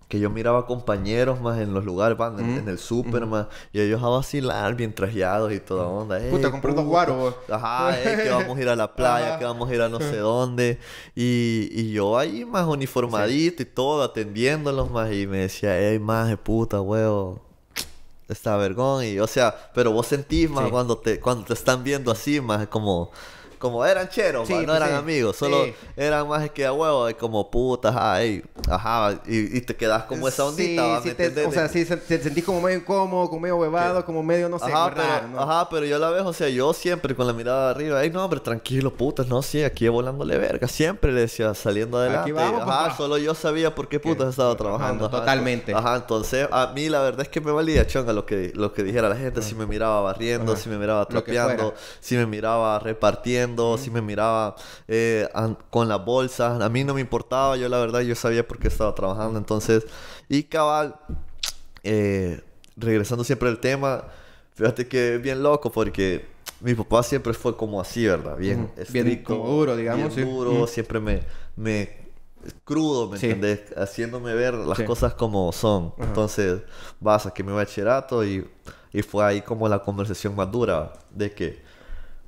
que yo miraba compañeros más en los lugares, mm, en, el súper más, y ellos a vacilar bien trajeados y toda mm. onda. Ey, puta, dos guaros. Ajá, que vamos a ir a la playa, que vamos a ir a no sé dónde. Y, y yo ahí más uniformadito y todo, atendiéndolos más, y me decía, ey, más de puta, huevo. Está vergón, y o sea, pero vos sentís más cuando te cuando te están viendo así, más como como eran cheros, no eran amigos, solo eran más que a huevo, como putas, ah, ajá, y, te quedas como esa ondita, O sea, sí, te sentís como medio incómodo, como medio huevado, como medio no sé, ajá, pero, Ajá, pero yo la veo, o sea, yo siempre con la mirada arriba, ay, no, hombre, tranquilo, putas, no, sí, aquí volándole verga, siempre le decía, saliendo de la ajá, solo yo sabía por qué putas estaba trabajando. totalmente. Ajá, entonces, a mí la verdad es que me valía chonga lo que, lo que dijera la gente, si me miraba barriendo, si me miraba tropeando si me miraba repartiendo si me miraba eh, con la bolsa A mí no me importaba, yo la verdad, yo sabía por qué estaba trabajando. Entonces, y cabal, eh, regresando siempre al tema, fíjate que es bien loco porque mi papá siempre fue como así, ¿verdad? Bien, duro, digamos. duro, siempre me, me crudo, ¿me Haciéndome ver las cosas como son. Entonces, vas a que me bachillerato y, y fue ahí como la conversación más dura de que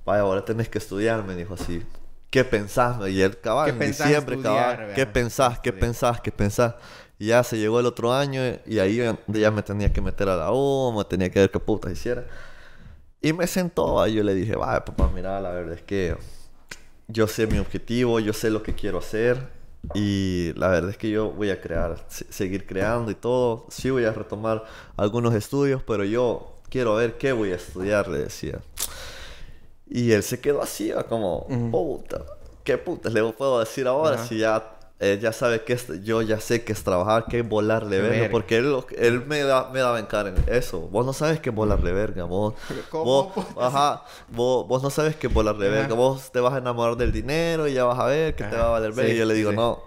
vaya, ahora tenés que estudiar, me dijo así. ¿Qué pensás? Y él cabal, en diciembre, estudiar, ¿qué pensás? ¿Qué pensás? ¿Qué pensás? Y ya se llegó el otro año y ahí ya me tenía que meter a la U, me tenía que ver qué putas hiciera. Y me sentó, ...ahí yo le dije, vaya, papá, mira, la verdad es que yo sé mi objetivo, yo sé lo que quiero hacer y la verdad es que yo voy a crear, seguir creando y todo. Sí voy a retomar algunos estudios, pero yo quiero ver qué voy a estudiar, le decía. Y él se quedó así, ¿va? como, puta, ¿qué puta le puedo decir ahora si ya eh, ya sabe que es, yo ya sé que es trabajar, que es volarle verga, verga. Porque él, él me, da, me daba en cara eso. Vos no sabes que es volarle verga, vos. vos pues ajá, vos, vos, no sabes que es volarle verga. Vos te vas a enamorar del dinero y ya vas a ver que te va a valer verga. y yo le digo, no,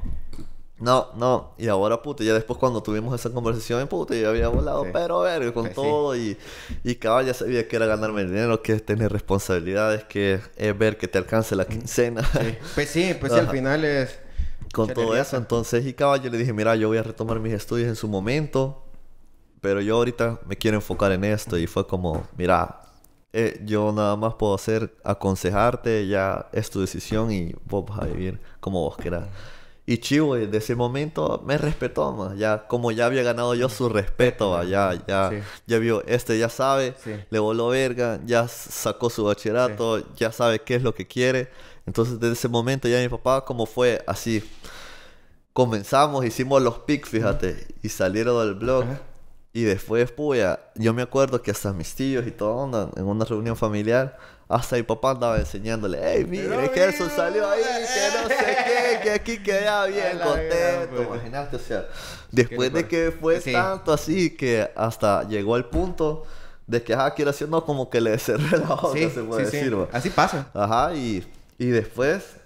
no, no. Y ahora, puta, ya después cuando tuvimos esa conversación, puta, ya había volado, pero verga, con todo. Y, y ya sabía que era ganarme el dinero, que es tener responsabilidades, que es ver que te alcance la mm. quincena. Pues sí, pues sí, al final es... Con todo eso, entonces, y cabal, yo le dije, mira, yo voy a retomar mis estudios en su momento, pero yo ahorita me quiero enfocar en esto. Y fue como, mira, eh, yo nada más puedo hacer aconsejarte, ya es tu decisión y vos vas a vivir como vos quieras. Mm. Y Chivo desde ese momento me respetó más, ya como ya había ganado yo su respeto, ya, ya, ya vio, este ya sabe, le voló verga, ya sacó su bachillerato, ya sabe qué es lo que quiere. Entonces desde ese momento ya mi papá como fue así, comenzamos, hicimos los pics, fíjate, y salieron del blog. Y después, puya, yo me acuerdo que hasta mis tíos y todo, en una reunión familiar, hasta mi papá andaba enseñándole, hey, mire, que eso salió ahí, que no sé qué, eh". que aquí quedaba bien contento. Imagínate, o sea, después de que fue tanto así que hasta llegó al punto de que, ajá, ah, quiero No, como que le cerré la boca, sí, se puede sí, decir. Así pasa. Ajá, y, y después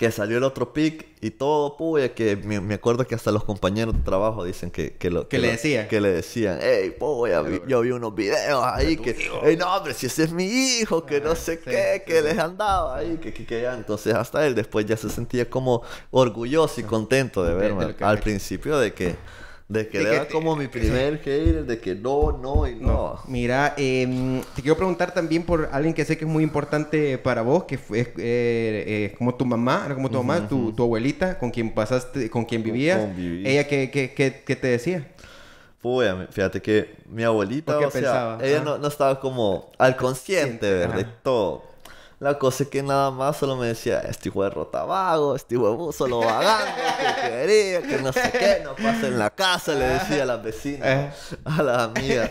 que salió el otro pick y todo, puya, que me, acuerdo que hasta los compañeros de trabajo dicen que, que lo que, le decían. Que le hey, puya, yo vi unos videos ahí que, hey, no, hombre, si ese es mi hijo, que no ah, sé qué, que les andaba ahí, que, que, Entonces, hasta él después ya se sentía como orgulloso y contento de verme. al principio de que de que, era como mi primer hater, de que no, no y no. Mira, em, te quiero preguntar también por alguien que sé que es muy importante para vos, que fue eh, eh, como tu mamá, era como tu mamá, tu, abuelita, con quien pasaste, con quien vivías. ¿Ella qué, te decía? fíjate que mi abuelita, ella no, no, estaba como al consciente, ¿verdad? De todo la cosa es que nada más solo me decía, este hijo de vago, este huevo solo vagando, que quería, que no sé qué, no pasa en la casa, le decía a las vecinas, eh. a las amigas.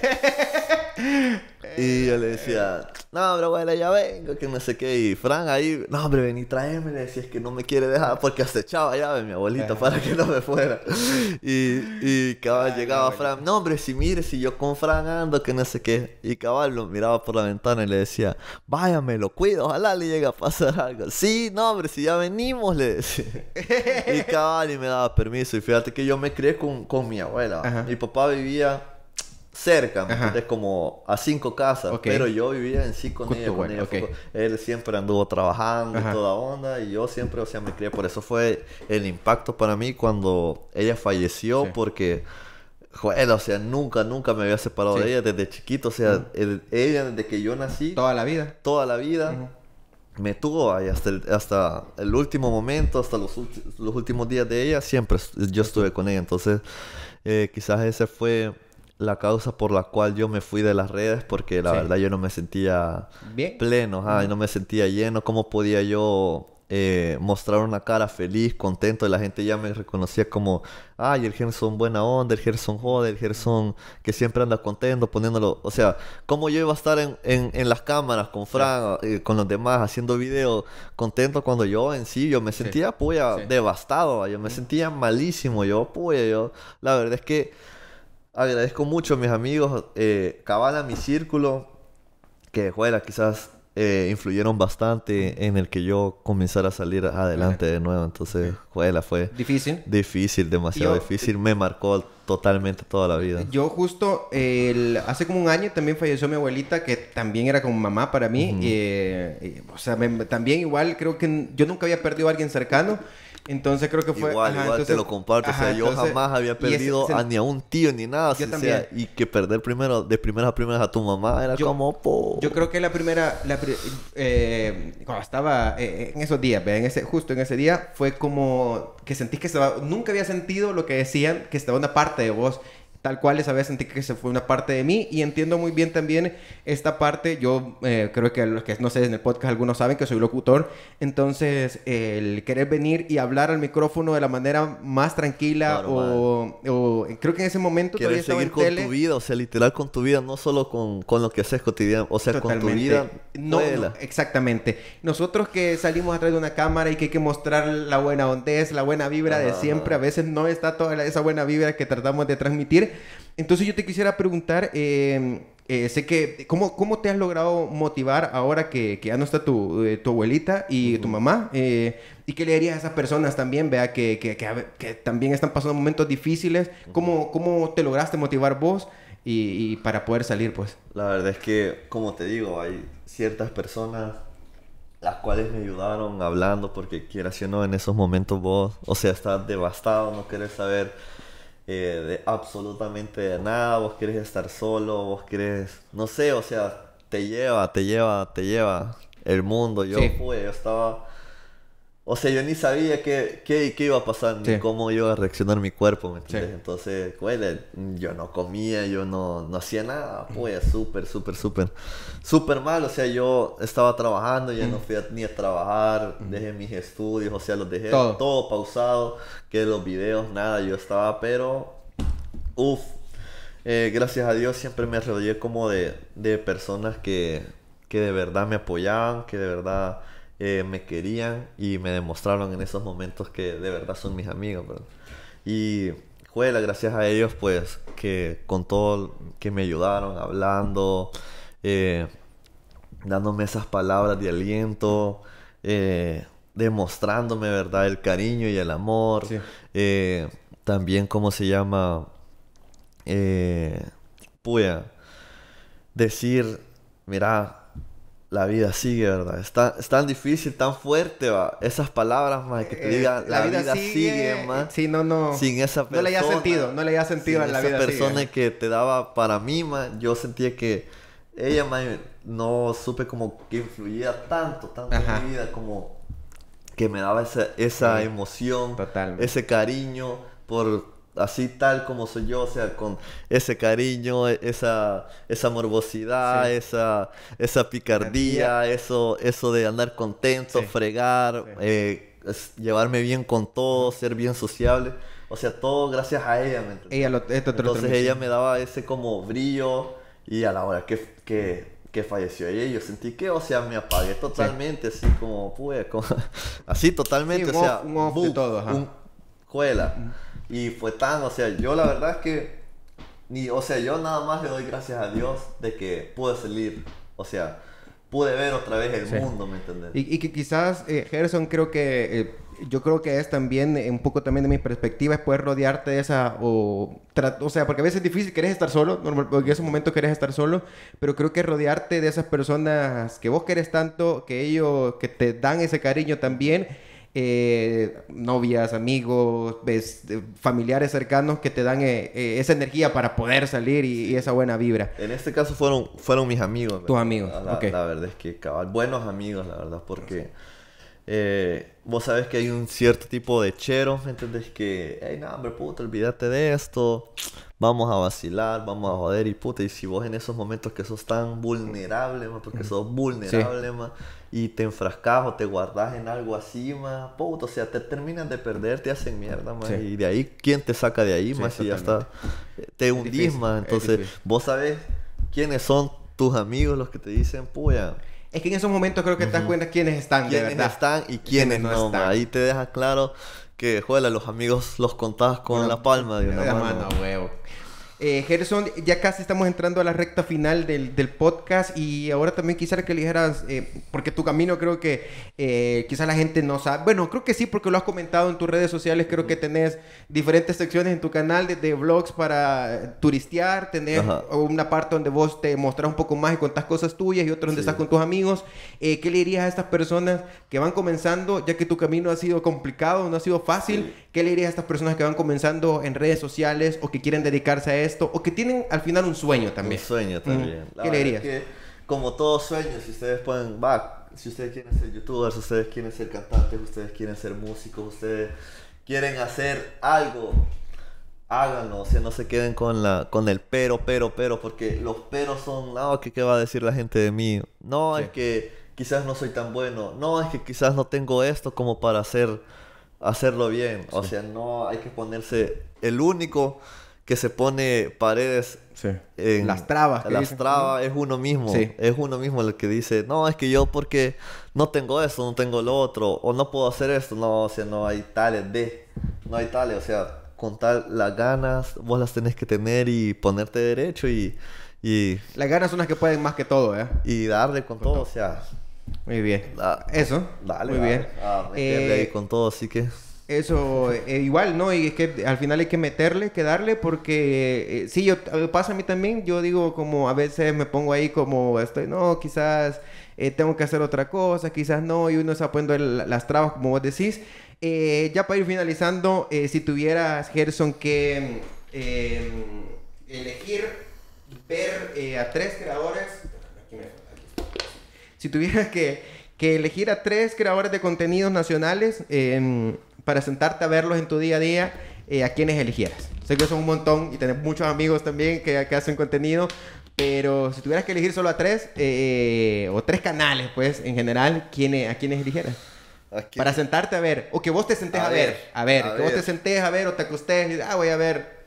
Y yo le decía, no, pero ya vengo, que no sé qué. Y Fran ahí, no, hombre, vení, tráeme. Le decía, es que no me quiere dejar porque acechaba llave mi abuelito, para que no me fuera. Y, y cabal, llegaba Fran, no, hombre, si mire, si yo con Fran ando, que no sé qué. Y cabal lo miraba por la ventana y le decía, váyame, lo cuido, ojalá le llegue a pasar algo. Sí, no, hombre, si ya venimos, le decía. y cabal, y me daba permiso. Y fíjate que yo me crié con, mi abuela. Mi papá vivía cerca, es Como a cinco casas, pero yo vivía en sí con ella. Él siempre anduvo trabajando toda onda y yo siempre, o sea, me crié. Por eso fue el impacto para mí cuando ella falleció porque... Joder, o sea, nunca, nunca me había separado de ella desde chiquito. O sea, ella desde que yo nací. Toda la vida. Toda la vida. me tuvo ahí hasta el, hasta el último momento, hasta los, últimos días de ella, siempre yo estuve con ella. Entonces, eh, quizás ese fue la causa por la cual yo me fui de las redes porque la verdad yo no me sentía pleno, no me sentía lleno, cómo podía yo eh, mostrar una cara feliz, contento, y la gente ya me reconocía como, ay, el Gerson buena onda, el Gerson jode, el Gerson que siempre anda contento, poniéndolo, o sea, cómo yo iba a estar en, las cámaras con Fran, eh, con los demás, haciendo video contento cuando yo en sí, yo me sentía, puya, devastado, yo me sentía malísimo, yo, puya, yo, la verdad es que agradezco mucho a mis amigos, eh, mi círculo, que juela quizás eh, influyeron bastante en el que yo comenzara a salir adelante de nuevo. Entonces, juela, fue... Difícil. Difícil, demasiado difícil. Me marcó totalmente toda la vida. Yo justo, hace como un año también falleció mi abuelita, que también era como mamá para mí. y eh, eh, o sea, también igual creo que yo nunca había perdido a alguien cercano. Entonces creo que fue. Igual, igual te lo comparto. o sea, yo jamás había perdido a ni a un tío ni nada. Yo y que perder primero, de primeras a primeras a tu mamá era yo, como. Po. Yo creo que la primera. La, eh, cuando estaba eh, eh, en esos días, en ese, justo en ese día, fue como que sentís que estaba. Nunca había sentido lo que decían, que estaba una parte de vos tal cual esa vez sentí que se fue una parte de mí y entiendo muy bien también esta parte, yo eh, creo que los que no sé, en el podcast algunos saben que soy locutor, entonces el querer venir y hablar al micrófono de la manera más tranquila o, creo que en ese momento quieres seguir con tu vida, o sea, literal con tu vida, no solo con, con lo que haces cotidiano, o sea, con tu vida. No, exactamente. Nosotros que salimos atrás de una cámara y que hay que mostrar la buena onda, la buena vibra de siempre, a veces no está toda esa buena vibra que tratamos de transmitir entonces yo te quisiera preguntar, em, eh, sé que, ¿cómo, ¿cómo te has logrado motivar ahora que, ya no está tu, eh, abuelita y tu mamá? Eh, ¿Y qué le dirías a esas personas también, vea, que, que, también están pasando momentos difíciles? ¿Cómo, ¿Cómo, te lograste motivar vos y, para poder salir, pues? La verdad es que, como te digo, hay ciertas personas las cuales me ayudaron hablando porque quieras o no, en esos momentos vos, o sea, estás devastado, no quieres saber eh, de absolutamente de nada, vos querés estar solo, vos querés, no sé, o sea, te lleva, te lleva, te lleva el mundo. Yo, sí. fui, yo estaba o sea, yo ni sabía qué, qué, qué iba a pasar, ni cómo iba a reaccionar mi cuerpo, ¿me entiendes? Entonces, güey, yo no comía, yo no, no hacía nada, pues, súper, súper, súper, súper mal. O sea, yo estaba trabajando, ya no fui ni a trabajar, dejé mis estudios, o sea, los dejé todo, pausado, que los videos, nada, yo estaba, pero, uff, eh, gracias a Dios siempre me rodeé como de, de personas que, que de verdad me apoyaban, que de verdad eh, me querían y me demostraron en esos momentos que de verdad son mis amigos. Y juela, gracias a ellos, pues que con todo que me ayudaron hablando, eh, dándome esas palabras de aliento, eh, demostrándome, ¿verdad?, el cariño y el amor. también, ¿cómo se llama? Eh, decir, mira, la vida sigue, ¿verdad? Es tan, difícil, tan fuerte, va. Esas palabras, más que te eh, digan, la, vida, sigue, sigue eh, más. Sí, no, no. Sin esa persona. No le haya sentido, no le haya sentido en la vida. Esa persona eh. que te daba para mí, más, yo sentía que ella, más, no supe como que influía tanto, tanto en mi vida, como que me daba esa, emoción, ese cariño por así tal como soy yo, o sea, con ese cariño, e, esa, esa morbosidad, esa, esa picardía, eso, eso de andar contento, fregar, eh, llevarme bien con todo, ser bien sociable. O sea, todo gracias a ella, ella Entonces ella me daba ese como brillo y a la hora que, que, que falleció ella, yo sentí que, o sea, me apagué totalmente, así como, pues, así totalmente, o sea, un, un, de todo, ajá. Y fue tan, o sea, yo la verdad es que, ni, o sea, yo nada más le doy gracias a Dios de que pude salir, o sea, pude ver otra vez el mundo, ¿me entiendes? Y, que quizás, eh, Gerson, creo que... Eh, yo creo que es también, eh, un poco también de mi perspectiva, es poder rodearte de esa, o, o sea, porque a veces es difícil, querés estar solo, normal, porque en ese momento querés estar solo, pero creo que rodearte de esas personas que vos querés tanto, que ellos, que te dan ese cariño también, eh, novias, amigos, familiares cercanos que te dan eh, eh, esa energía para poder salir y, esa buena vibra. En este caso fueron, fueron mis amigos. Tus amigos, la, verdad es que cabal, buenos amigos, la verdad, porque... Eh, vos sabes que hay un cierto tipo de chero, ¿me entendés? Que, hey, no, hombre, puto, olvídate de esto, vamos a vacilar, vamos a joder y puta, y si vos en esos momentos que sos tan vulnerable, porque sos vulnerable, sí y te enfrascas o te guardas en algo así, más, puto, o sea, te terminan de perder, te hacen mierda, más, y de ahí, ¿quién te saca de ahí, sí, Y ya está, te hundís, más, entonces, vos sabés quiénes son tus amigos los que te dicen, puya. Es que en esos momentos creo que te das cuenta quiénes están, quiénes están y quiénes, no, ahí te deja claro que, juela los amigos los contabas con la palma de una, mano. mano huevo. Eh, Gerson, ya casi estamos entrando a la recta final del, del podcast y ahora también quisiera que dijeras, eh, porque tu camino creo que eh, quizás la gente no sabe, bueno, creo que sí porque lo has comentado en tus redes sociales, creo que tenés diferentes secciones en tu canal de, vlogs para turistear, tenés una parte donde vos te mostras un poco más y contás cosas tuyas y otra donde estás con tus amigos. Eh, ¿Qué le dirías a estas personas que van comenzando, ya que tu camino ha sido complicado, no ha sido fácil? ¿Qué le dirías a estas personas que van comenzando en redes sociales o que quieren dedicarse a eso? esto, o que tienen al final un sueño también. Un sueño también. ¿Qué le dirías? Que, como todos sueños, si ustedes pueden, va, si ustedes quieren ser youtubers, ustedes quieren ser cantantes, ustedes quieren ser músicos, ustedes quieren hacer algo, háganlo, o sea, no se queden con la con el pero, pero, pero, porque los peros son, no, ah, que qué va a decir la gente de mí. No, es que quizás no soy tan bueno. No, es que quizás no tengo esto como para hacer hacerlo bien. O sea, no hay que ponerse el único que se pone paredes. En, las trabas. Las trabas es uno mismo. Es uno mismo el que dice, no, es que yo porque no tengo esto, no tengo lo otro, o no puedo hacer esto, no, o sea, no hay tales de, no hay tales, o sea, con tal las ganas, vos las tenés que tener y ponerte derecho y... y las ganas son las que pueden más que todo, ¿eh? Y darle con, todo, o sea... Muy bien. Eso. Dale. Muy bien. Ah, eh, con todo, así que... Eso, eh, igual, ¿no? Y es que al final hay que meterle, que darle, porque eh, sí, yo, eh, pasa a mí también, yo digo como a veces me pongo ahí como estoy, no, quizás tengo que hacer otra cosa, quizás no, y uno está poniendo las trabas, como vos decís. ya para ir finalizando, si tuvieras, Gerson, que mm, em, elegir ver a tres creadores, si tuvieras que, que elegir a tres creadores de contenidos nacionales, em, para sentarte a verlos en tu día a día, eh, a quienes eligieras? Sé que son un montón y tenés muchos amigos también que, hacen contenido, pero si tuvieras que elegir solo a tres, eh, eh, o tres canales, pues, en general, ¿a quiénes eligieras? Para sentarte a ver, o que vos te sentés a, ver, a ver, que vos te sentés a ver o te acostés y ah, voy a ver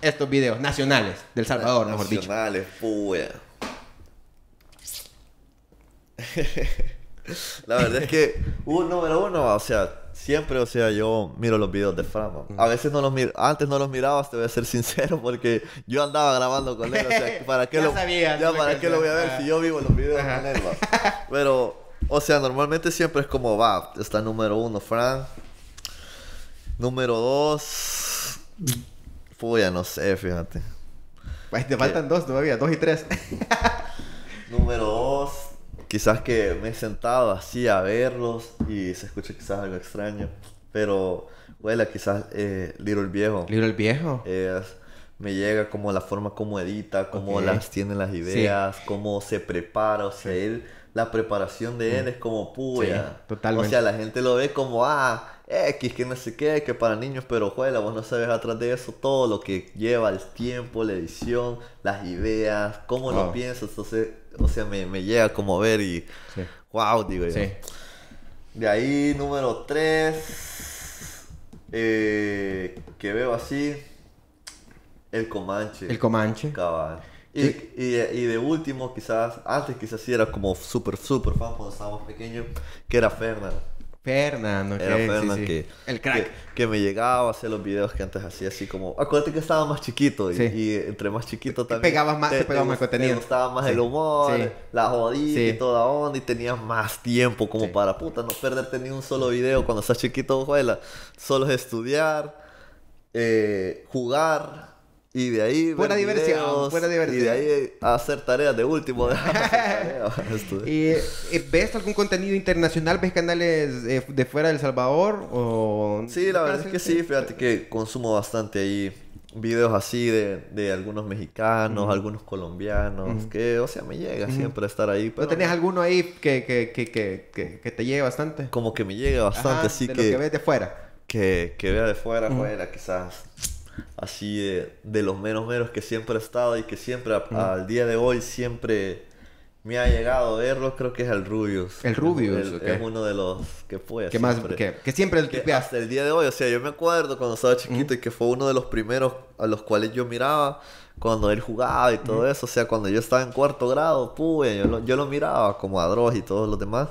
estos videos nacionales del Salvador, mejor dicho. Nacionales, pues. La verdad es que, Uno, uh, número uno, o sea, Siempre, o sea, yo miro los videos de Frama. A veces no los miro, antes no los mirabas, te voy a ser sincero, porque yo andaba grabando con él. O sea, ¿para qué, lo, sabía, ya para qué lo voy a ver si yo vivo los videos con Pero, o sea, normalmente siempre es como va. Está número uno, Fran. Número dos. ya no sé, fíjate. te faltan eh, dos todavía, dos y tres. número dos quizás que me he sentado así a verlos y se escucha quizás algo extraño. Pero, huela, quizás eh, el Viejo. el Viejo. Es, me llega como la forma como edita, cómo las tiene las ideas, cómo se prepara, o sea, la preparación de él mm. es como puya. Sí, o sea, la gente lo ve como, ah, X, que no sé qué, que para niños, pero juela, vos no sabes atrás de eso todo lo que lleva el tiempo, la edición, las ideas, cómo lo piensas, entonces o sea, me, me llega a ver y. ¡Wow! Digo De ahí, número 3. Eh, que veo así. El Comanche. El Comanche. Cabal. Y, y, de último, quizás, antes quizás sí era como súper, súper fan cuando estábamos pequeños, que era Fernando. Fernando, era Fernando que, el crack. Que, me llegaba a hacer los videos que antes hacía así como, acuérdate que estaba más chiquito y, entre más chiquito también pegabas más, te, pegabas más contenido. Te gustaba más el humor, la jodida y toda onda y tenías más tiempo como para puta no perderte ni un solo video cuando estás chiquito, juela, solo es estudiar, eh, jugar y de ahí. Buena diversión, videos, diversión. Y de ahí hacer tareas de último. ¿Y, ¿Ves algún contenido internacional? ¿Ves canales de fuera del El Salvador? O... Sí, la verdad es que sí. Fíjate que consumo bastante ahí videos así de, de algunos mexicanos, algunos colombianos, que, o sea, me llega siempre estar ahí. Pero... tenés alguno ahí que, que, que, que, te llegue bastante? Como que me llega bastante, Ajá, así que. Lo que ves de fuera. Que, que vea de fuera, fuera, quizás así de, los menos menos que siempre ha estado y que siempre al día de hoy siempre me ha llegado a verlo, creo que es el Rubius. El Rubius, Es uno de los que fue. más? Que, siempre el que Hasta el día de hoy, o sea, yo me acuerdo cuando estaba chiquito y que fue uno de los primeros a los cuales yo miraba cuando él jugaba y todo eso. O sea, cuando yo estaba en cuarto grado, pude, yo yo lo miraba como a Dross y todos los demás.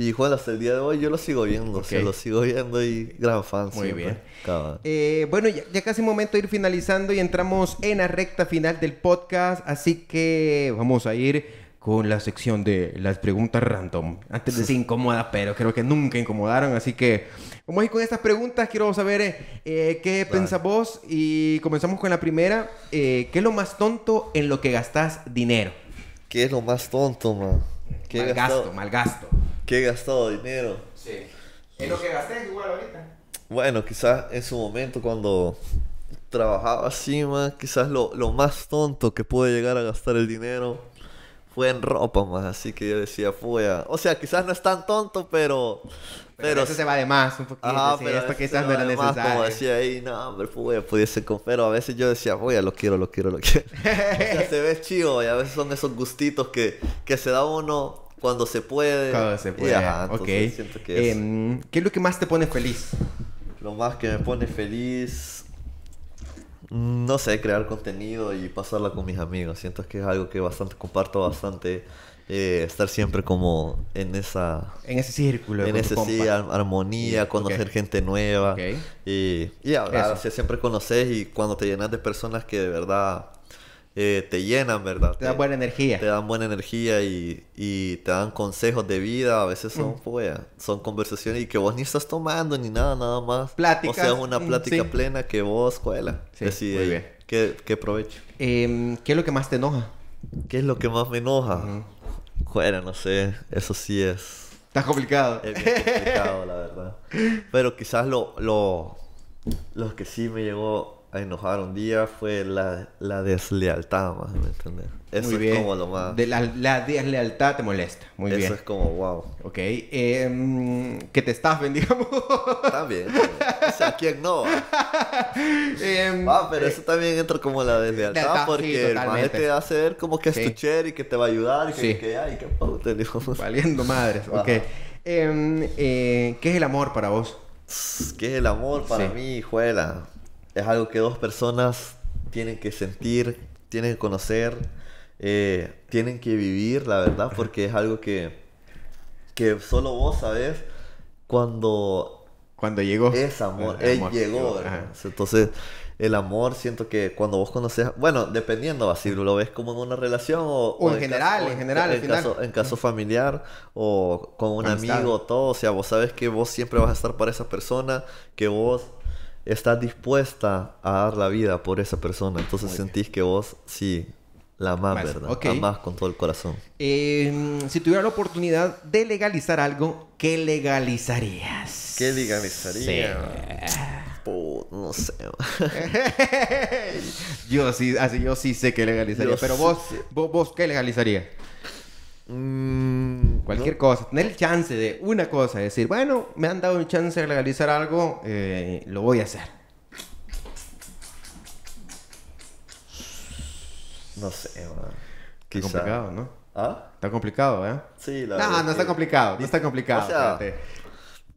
Y bueno, hasta el día de hoy yo lo sigo viendo, lo sigo viendo y gran fan. Muy bien. Eh, bueno, ya, casi momento de ir finalizando y entramos en la recta final del podcast, así que vamos a ir con la sección de las preguntas random. Antes de ser pero creo que nunca incomodaron, así que vamos a ir con estas preguntas. Quiero saber eh, qué vale. vos y comenzamos con la primera. Eh, ¿Qué es lo más tonto en lo que gastás dinero? ¿Qué es lo más tonto, man? mal gasto, mal gasto que he gastado dinero. Sí. En lo que gasté igual ahorita. Bueno, quizás en su momento cuando trabajaba así, más quizás lo, lo, más tonto que pude llegar a gastar el dinero fue en ropa, más. Así que yo decía, fuya O sea, quizás no es tan tonto, pero. Pero, eso se va de más un poquito. Ah, pero esto quizás no era necesario. Más, como decía ahí, no, hombre, fuera, pudiese con. Pero a veces yo decía, fuya lo quiero, lo quiero, lo quiero. se ve chido y a veces son esos gustitos que, que se da uno cuando se puede. Cuando se puede. ok. Siento que eh, ¿Qué es lo que más te pone feliz? Lo más que me pone feliz. Mm, no sé, crear contenido y pasarla con mis amigos. Siento que es algo que bastante comparto bastante. Eh, estar siempre como en esa en ese círculo en ese sí, armonía conocer gente nueva y, y hablar siempre conoces y cuando te llenas de personas que de verdad eh, te llenan, ¿verdad? Te, dan buena energía. Te dan buena energía y, y te dan consejos de vida. A veces son, mm. son conversaciones y que vos ni estás tomando ni nada, nada más. Pláticas. O sea, es una mm, plática plena que vos, cuela. Sí, muy bien. Qué, provecho. Em, ¿Qué es lo que más te enoja? ¿Qué es lo que más me enoja? no sé. Eso sí es... Está complicado. Es complicado, la verdad. Pero quizás lo, lo, lo que sí me llegó a enojar un día fue la, la deslealtad, más ¿me entiendes? Eso es como lo más... De la, la, deslealtad te molesta. Muy bien. Eso es como, wow. Ok. Eh, que te estafen, digamos. También. O sea, ¿quién no? Em, ah, pero eso también entra como la deslealtad, porque el te hace a hacer como que es tu cher y que te va a ayudar y que, sí. ay, qué puta, oh, Valiendo madres. Ok. Em, eh, ¿Qué es el amor para vos? ¿Qué es el amor para mí, hijuela? es algo que dos personas tienen que sentir, tienen que conocer, eh, tienen que vivir, la verdad, porque es algo que, que solo vos sabés cuando... Cuando llegó. Es amor, él llegó, ¿verdad? Entonces, el amor, siento que cuando vos conoces, bueno, dependiendo, si lo ves como en una relación o, en, general, en, general, en, Caso, en caso familiar o con un amigo, todo, o sea, vos sabes que vos siempre vas a estar para esa persona, que vos estás dispuesta a dar la vida por esa persona. Entonces sentís que vos sí la amás, ¿verdad? amás con todo el corazón. Em, si tuviera la oportunidad de legalizar algo, ¿qué legalizarías? ¿Qué legalizaría? Sí. no sé. yo sí, así yo sí sé que legalizaría. pero vos, vos, vos, ¿qué legalizaría? Mm, cualquier cosa, tener el chance de una cosa, decir, bueno, me han dado un chance de legalizar algo, eh, lo voy a hacer. No sé, Está complicado, ¿no? ¿Ah? Está complicado, ¿eh? Sí, la No, no está complicado, no está complicado.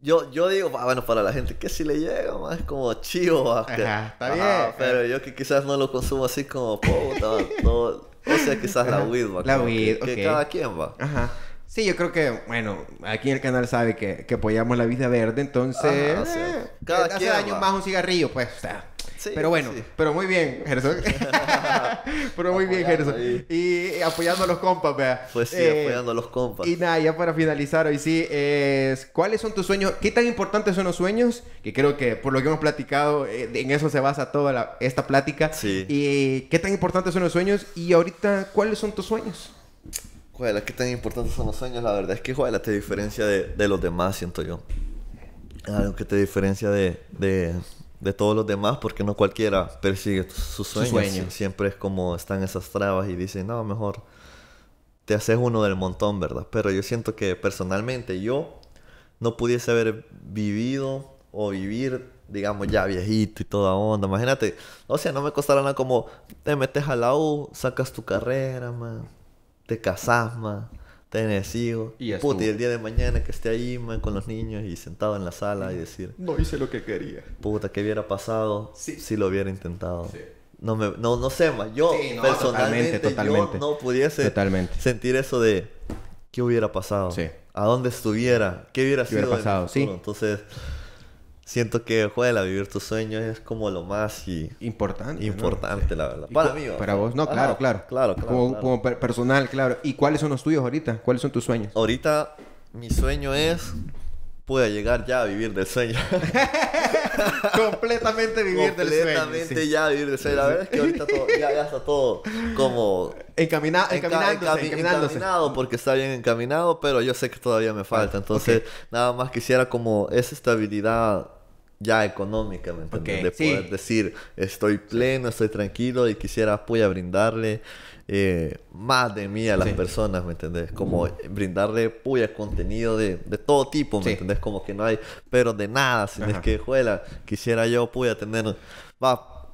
yo, yo digo, ah, bueno, para la gente que si le llega, más es como chivo, está bien. Pero yo que quizás no lo consumo así como, puta, todo. O sea, quizás la weed La weed, que cada quien va. Ajá. Sí, yo creo que, bueno, aquí en el canal sabe que, apoyamos la vida verde, entonces. Eh, cada hace más un cigarrillo, pues. pero bueno, pero muy bien, Gerson. pero muy bien, Gerson. Y eh, apoyando a los compas, Pues sí, eh, apoyando a los compas. Y nada, ya para finalizar hoy sí, ¿cuáles son tus sueños? ¿Qué tan importantes son los sueños? Que creo que por lo que hemos platicado, en eso se basa toda esta plática. ¿Y qué tan importantes son los sueños? Y ahorita, ¿cuáles son tus sueños? Joder, qué tan importantes son los sueños. La verdad es que, joder, te diferencia de, de, los demás, siento yo. Es algo que te diferencia de, de, de todos los demás, porque no cualquiera persigue sus sueños. Siempre es como están esas trabas y dicen, no, mejor te haces uno del montón, ¿verdad? Pero yo siento que personalmente yo no pudiese haber vivido o vivir, digamos, ya viejito y toda onda. Imagínate, o sea, no me costará nada como te metes a la U, sacas tu carrera, man te casasma, Tenecido. Y Puta, y el día de mañana que esté ahí, man, con los niños y sentado en la sala y decir... No hice lo que quería. Puta, ¿qué hubiera pasado si lo hubiera intentado? Sí. No, me, no, no sé, man. Yo, personalmente, totalmente, Yo no pudiese sentir eso de... ¿Qué hubiera pasado? Sí. ¿A dónde estuviera? ¿Qué hubiera ¿Qué sido? Hubiera pasado? Sí. Entonces siento que juega a vivir tus sueños es como lo más importante. Importante, la verdad. Para mí. Para vos, no, claro, claro. Claro, claro. Como, personal, claro. ¿Y cuáles son los tuyos ahorita? ¿Cuáles son tus sueños? Ahorita mi sueño es pueda llegar ya a vivir del sueño. Completamente vivir del sueño. Completamente ya vivir del sueño. La verdad es que ahorita todo, ya, está todo como... encaminado, encaminándose, encaminándose, Encaminado porque está bien encaminado, pero yo sé que todavía me falta. Ah, Entonces, nada más quisiera como esa estabilidad ya económica, ¿me entiendes? de poder decir, estoy pleno, estoy tranquilo y quisiera, a brindarle eh, más de mí a las personas, ¿me entendés? Como brindarle, puya, contenido de, todo tipo, ¿me entendés? Como que no hay pero de nada, sin es que, juela, quisiera yo, puya, tener,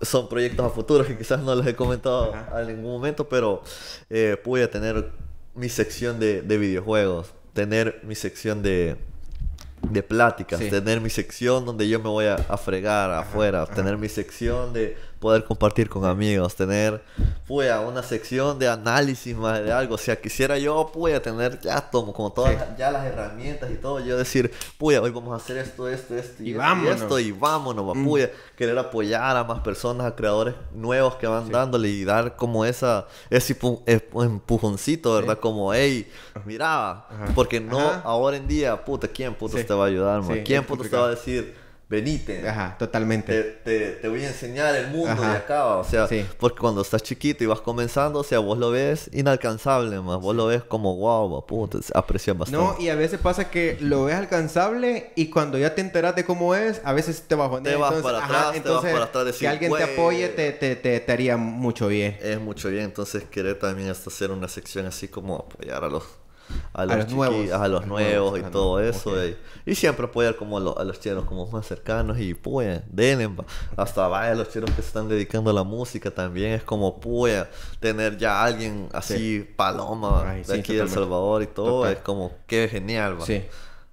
son proyectos a futuro que quizás no los he comentado en ningún momento, pero eh, tener mi sección de videojuegos, tener mi sección de de pláticas, tener mi sección donde yo me voy a, fregar afuera, tener mi sección de poder compartir con amigos, tener puya, una sección de análisis más de algo. O sea, quisiera yo puya, tener ya tomo, como todas ya las herramientas y todo, yo decir, puya, hoy vamos a hacer esto, esto, esto y, esto y vámonos, mm. puya. querer apoyar a más personas, a creadores nuevos que van dándole y dar como esa ese empujoncito, ¿verdad? Como, hey, miraba, porque no ahora en día, puta, ¿quién puto te va a ayudar, ¿Quién puto te va a decir Benítez Ajá, totalmente. Te, voy a enseñar el mundo de acá, o sea, porque cuando estás chiquito y vas comenzando, o sea, vos lo ves inalcanzable, más vos lo ves como wow, puto, aprecias bastante. No, y a veces pasa que lo ves alcanzable y cuando ya te enteras de cómo es, a veces te vas para atrás, te vas para atrás que alguien te apoye te, te, haría mucho bien. Es mucho bien, entonces querer también hasta hacer una sección así como apoyar a los a los, nuevos, a los, nuevos, y todo eso. Y, siempre apoyar como a, los cheros como más cercanos y pues, denle, hasta vaya los cheros que se están dedicando a la música también, es como puya, tener ya alguien así, paloma, de aquí de El Salvador y todo, es como que genial,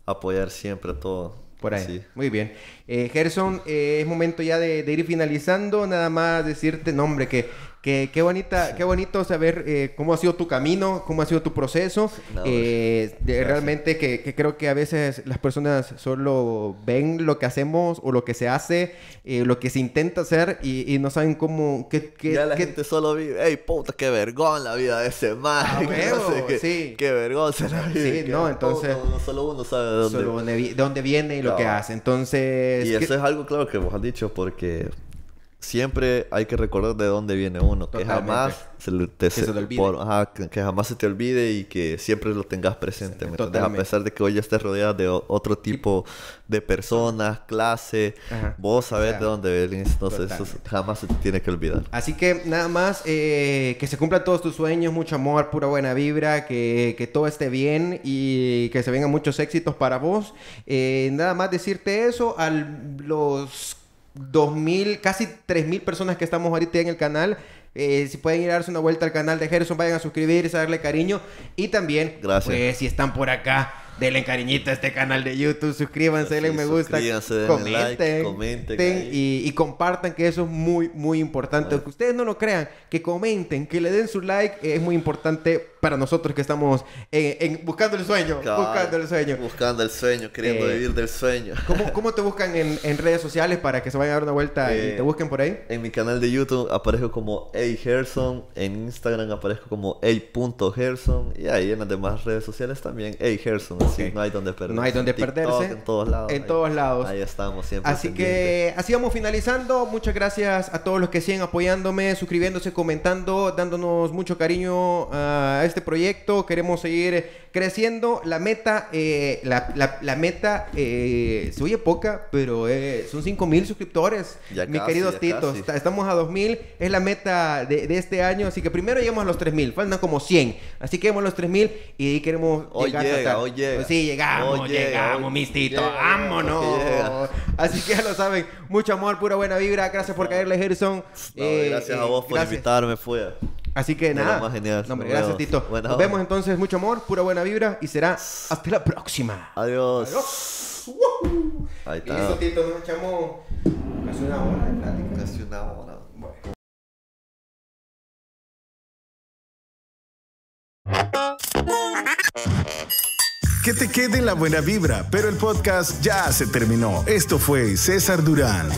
apoyar siempre todo. Por ahí. Muy bien. Eh, Gerson, eh, es momento ya de, ir finalizando. Nada más decirte, nombre que Qué, qué bonita, qué bonito saber eh, cómo ha sido tu camino, cómo ha sido tu proceso. Eh, pues, realmente que, creo que a veces las personas solo ven lo que hacemos o lo que se hace, eh, lo que se intenta hacer y, no saben cómo... Qué, ya la gente solo vive, ¡ey, puta, qué vergón la vida de ese man! Ah, qué, sí. vergüenza la Sí, no, entonces... solo uno sabe de dónde, viene y lo que hace. Entonces... Y eso es algo, claro, que vos has dicho porque siempre hay que recordar de dónde viene uno. Que jamás se, te, olvide. jamás se te olvide y que siempre lo tengas presente. a pesar de que hoy estés rodeado de otro tipo de personas, clase, vos sabés de dónde vienes. Entonces eso jamás se te tiene que olvidar. Así que nada más, eh, que se cumplan todos tus sueños, mucho amor, pura buena vibra, que, que todo esté bien y que se vengan muchos éxitos para vos. Eh, nada más decirte eso a los 2.000, casi 3.000 personas que estamos ahorita en el canal. Eh, si pueden ir a darse una vuelta al canal de Gerson, vayan a suscribirse, a darle cariño. Y también, Gracias. Pues, si están por acá denle cariñito a este canal de YouTube, suscríbanse, denle me gusta, comenten, like, comenten y, compartan que eso es muy, muy importante. Ah. Aunque ustedes no lo crean, que comenten, que le den su like, es muy importante para nosotros que estamos en, buscando el sueño, buscando el sueño. Buscando el sueño, queriendo eh, vivir del sueño. ¿Cómo, cómo te buscan en, redes sociales para que se vayan a dar una vuelta y eh, te busquen por ahí? En mi canal de YouTube aparezco como Gerson, en Instagram aparezco como Gerson y ahí en las demás redes sociales también Gerson no hay donde perderse. En todos lados. En todos lados. estamos siempre. Así que así vamos finalizando. Muchas gracias a todos los que siguen apoyándome, suscribiéndose, comentando, dándonos mucho cariño ah, a este proyecto. Queremos seguir creciendo. La meta, eh, la, meta eh, se oye poca, pero eh, son 5 mil suscriptores. Ya mis casi, queridos ya estamos a 2 mil. Es la meta de, este año. Así que primero llegamos a los 3 mil. Faltan como 100. Así que llegamos a los 3 mil y queremos... llegar pues sí, llegamos, llegamos, mis mistito. vámonos. Así que ya lo saben. Mucho amor, pura buena vibra. Gracias por caerle, Gerson. Eh, gracias a eh, vos por invitarme, fue. Así que nada. gracias, Tito. Nos vemos entonces. Mucho amor, pura buena vibra. Y será hasta la próxima. Adiós. Adiós. Ahí está. Y listo, Tito. Nos echamos una hora una hora. Que te quede la buena vibra, pero el podcast ya se terminó. Esto fue César Durán.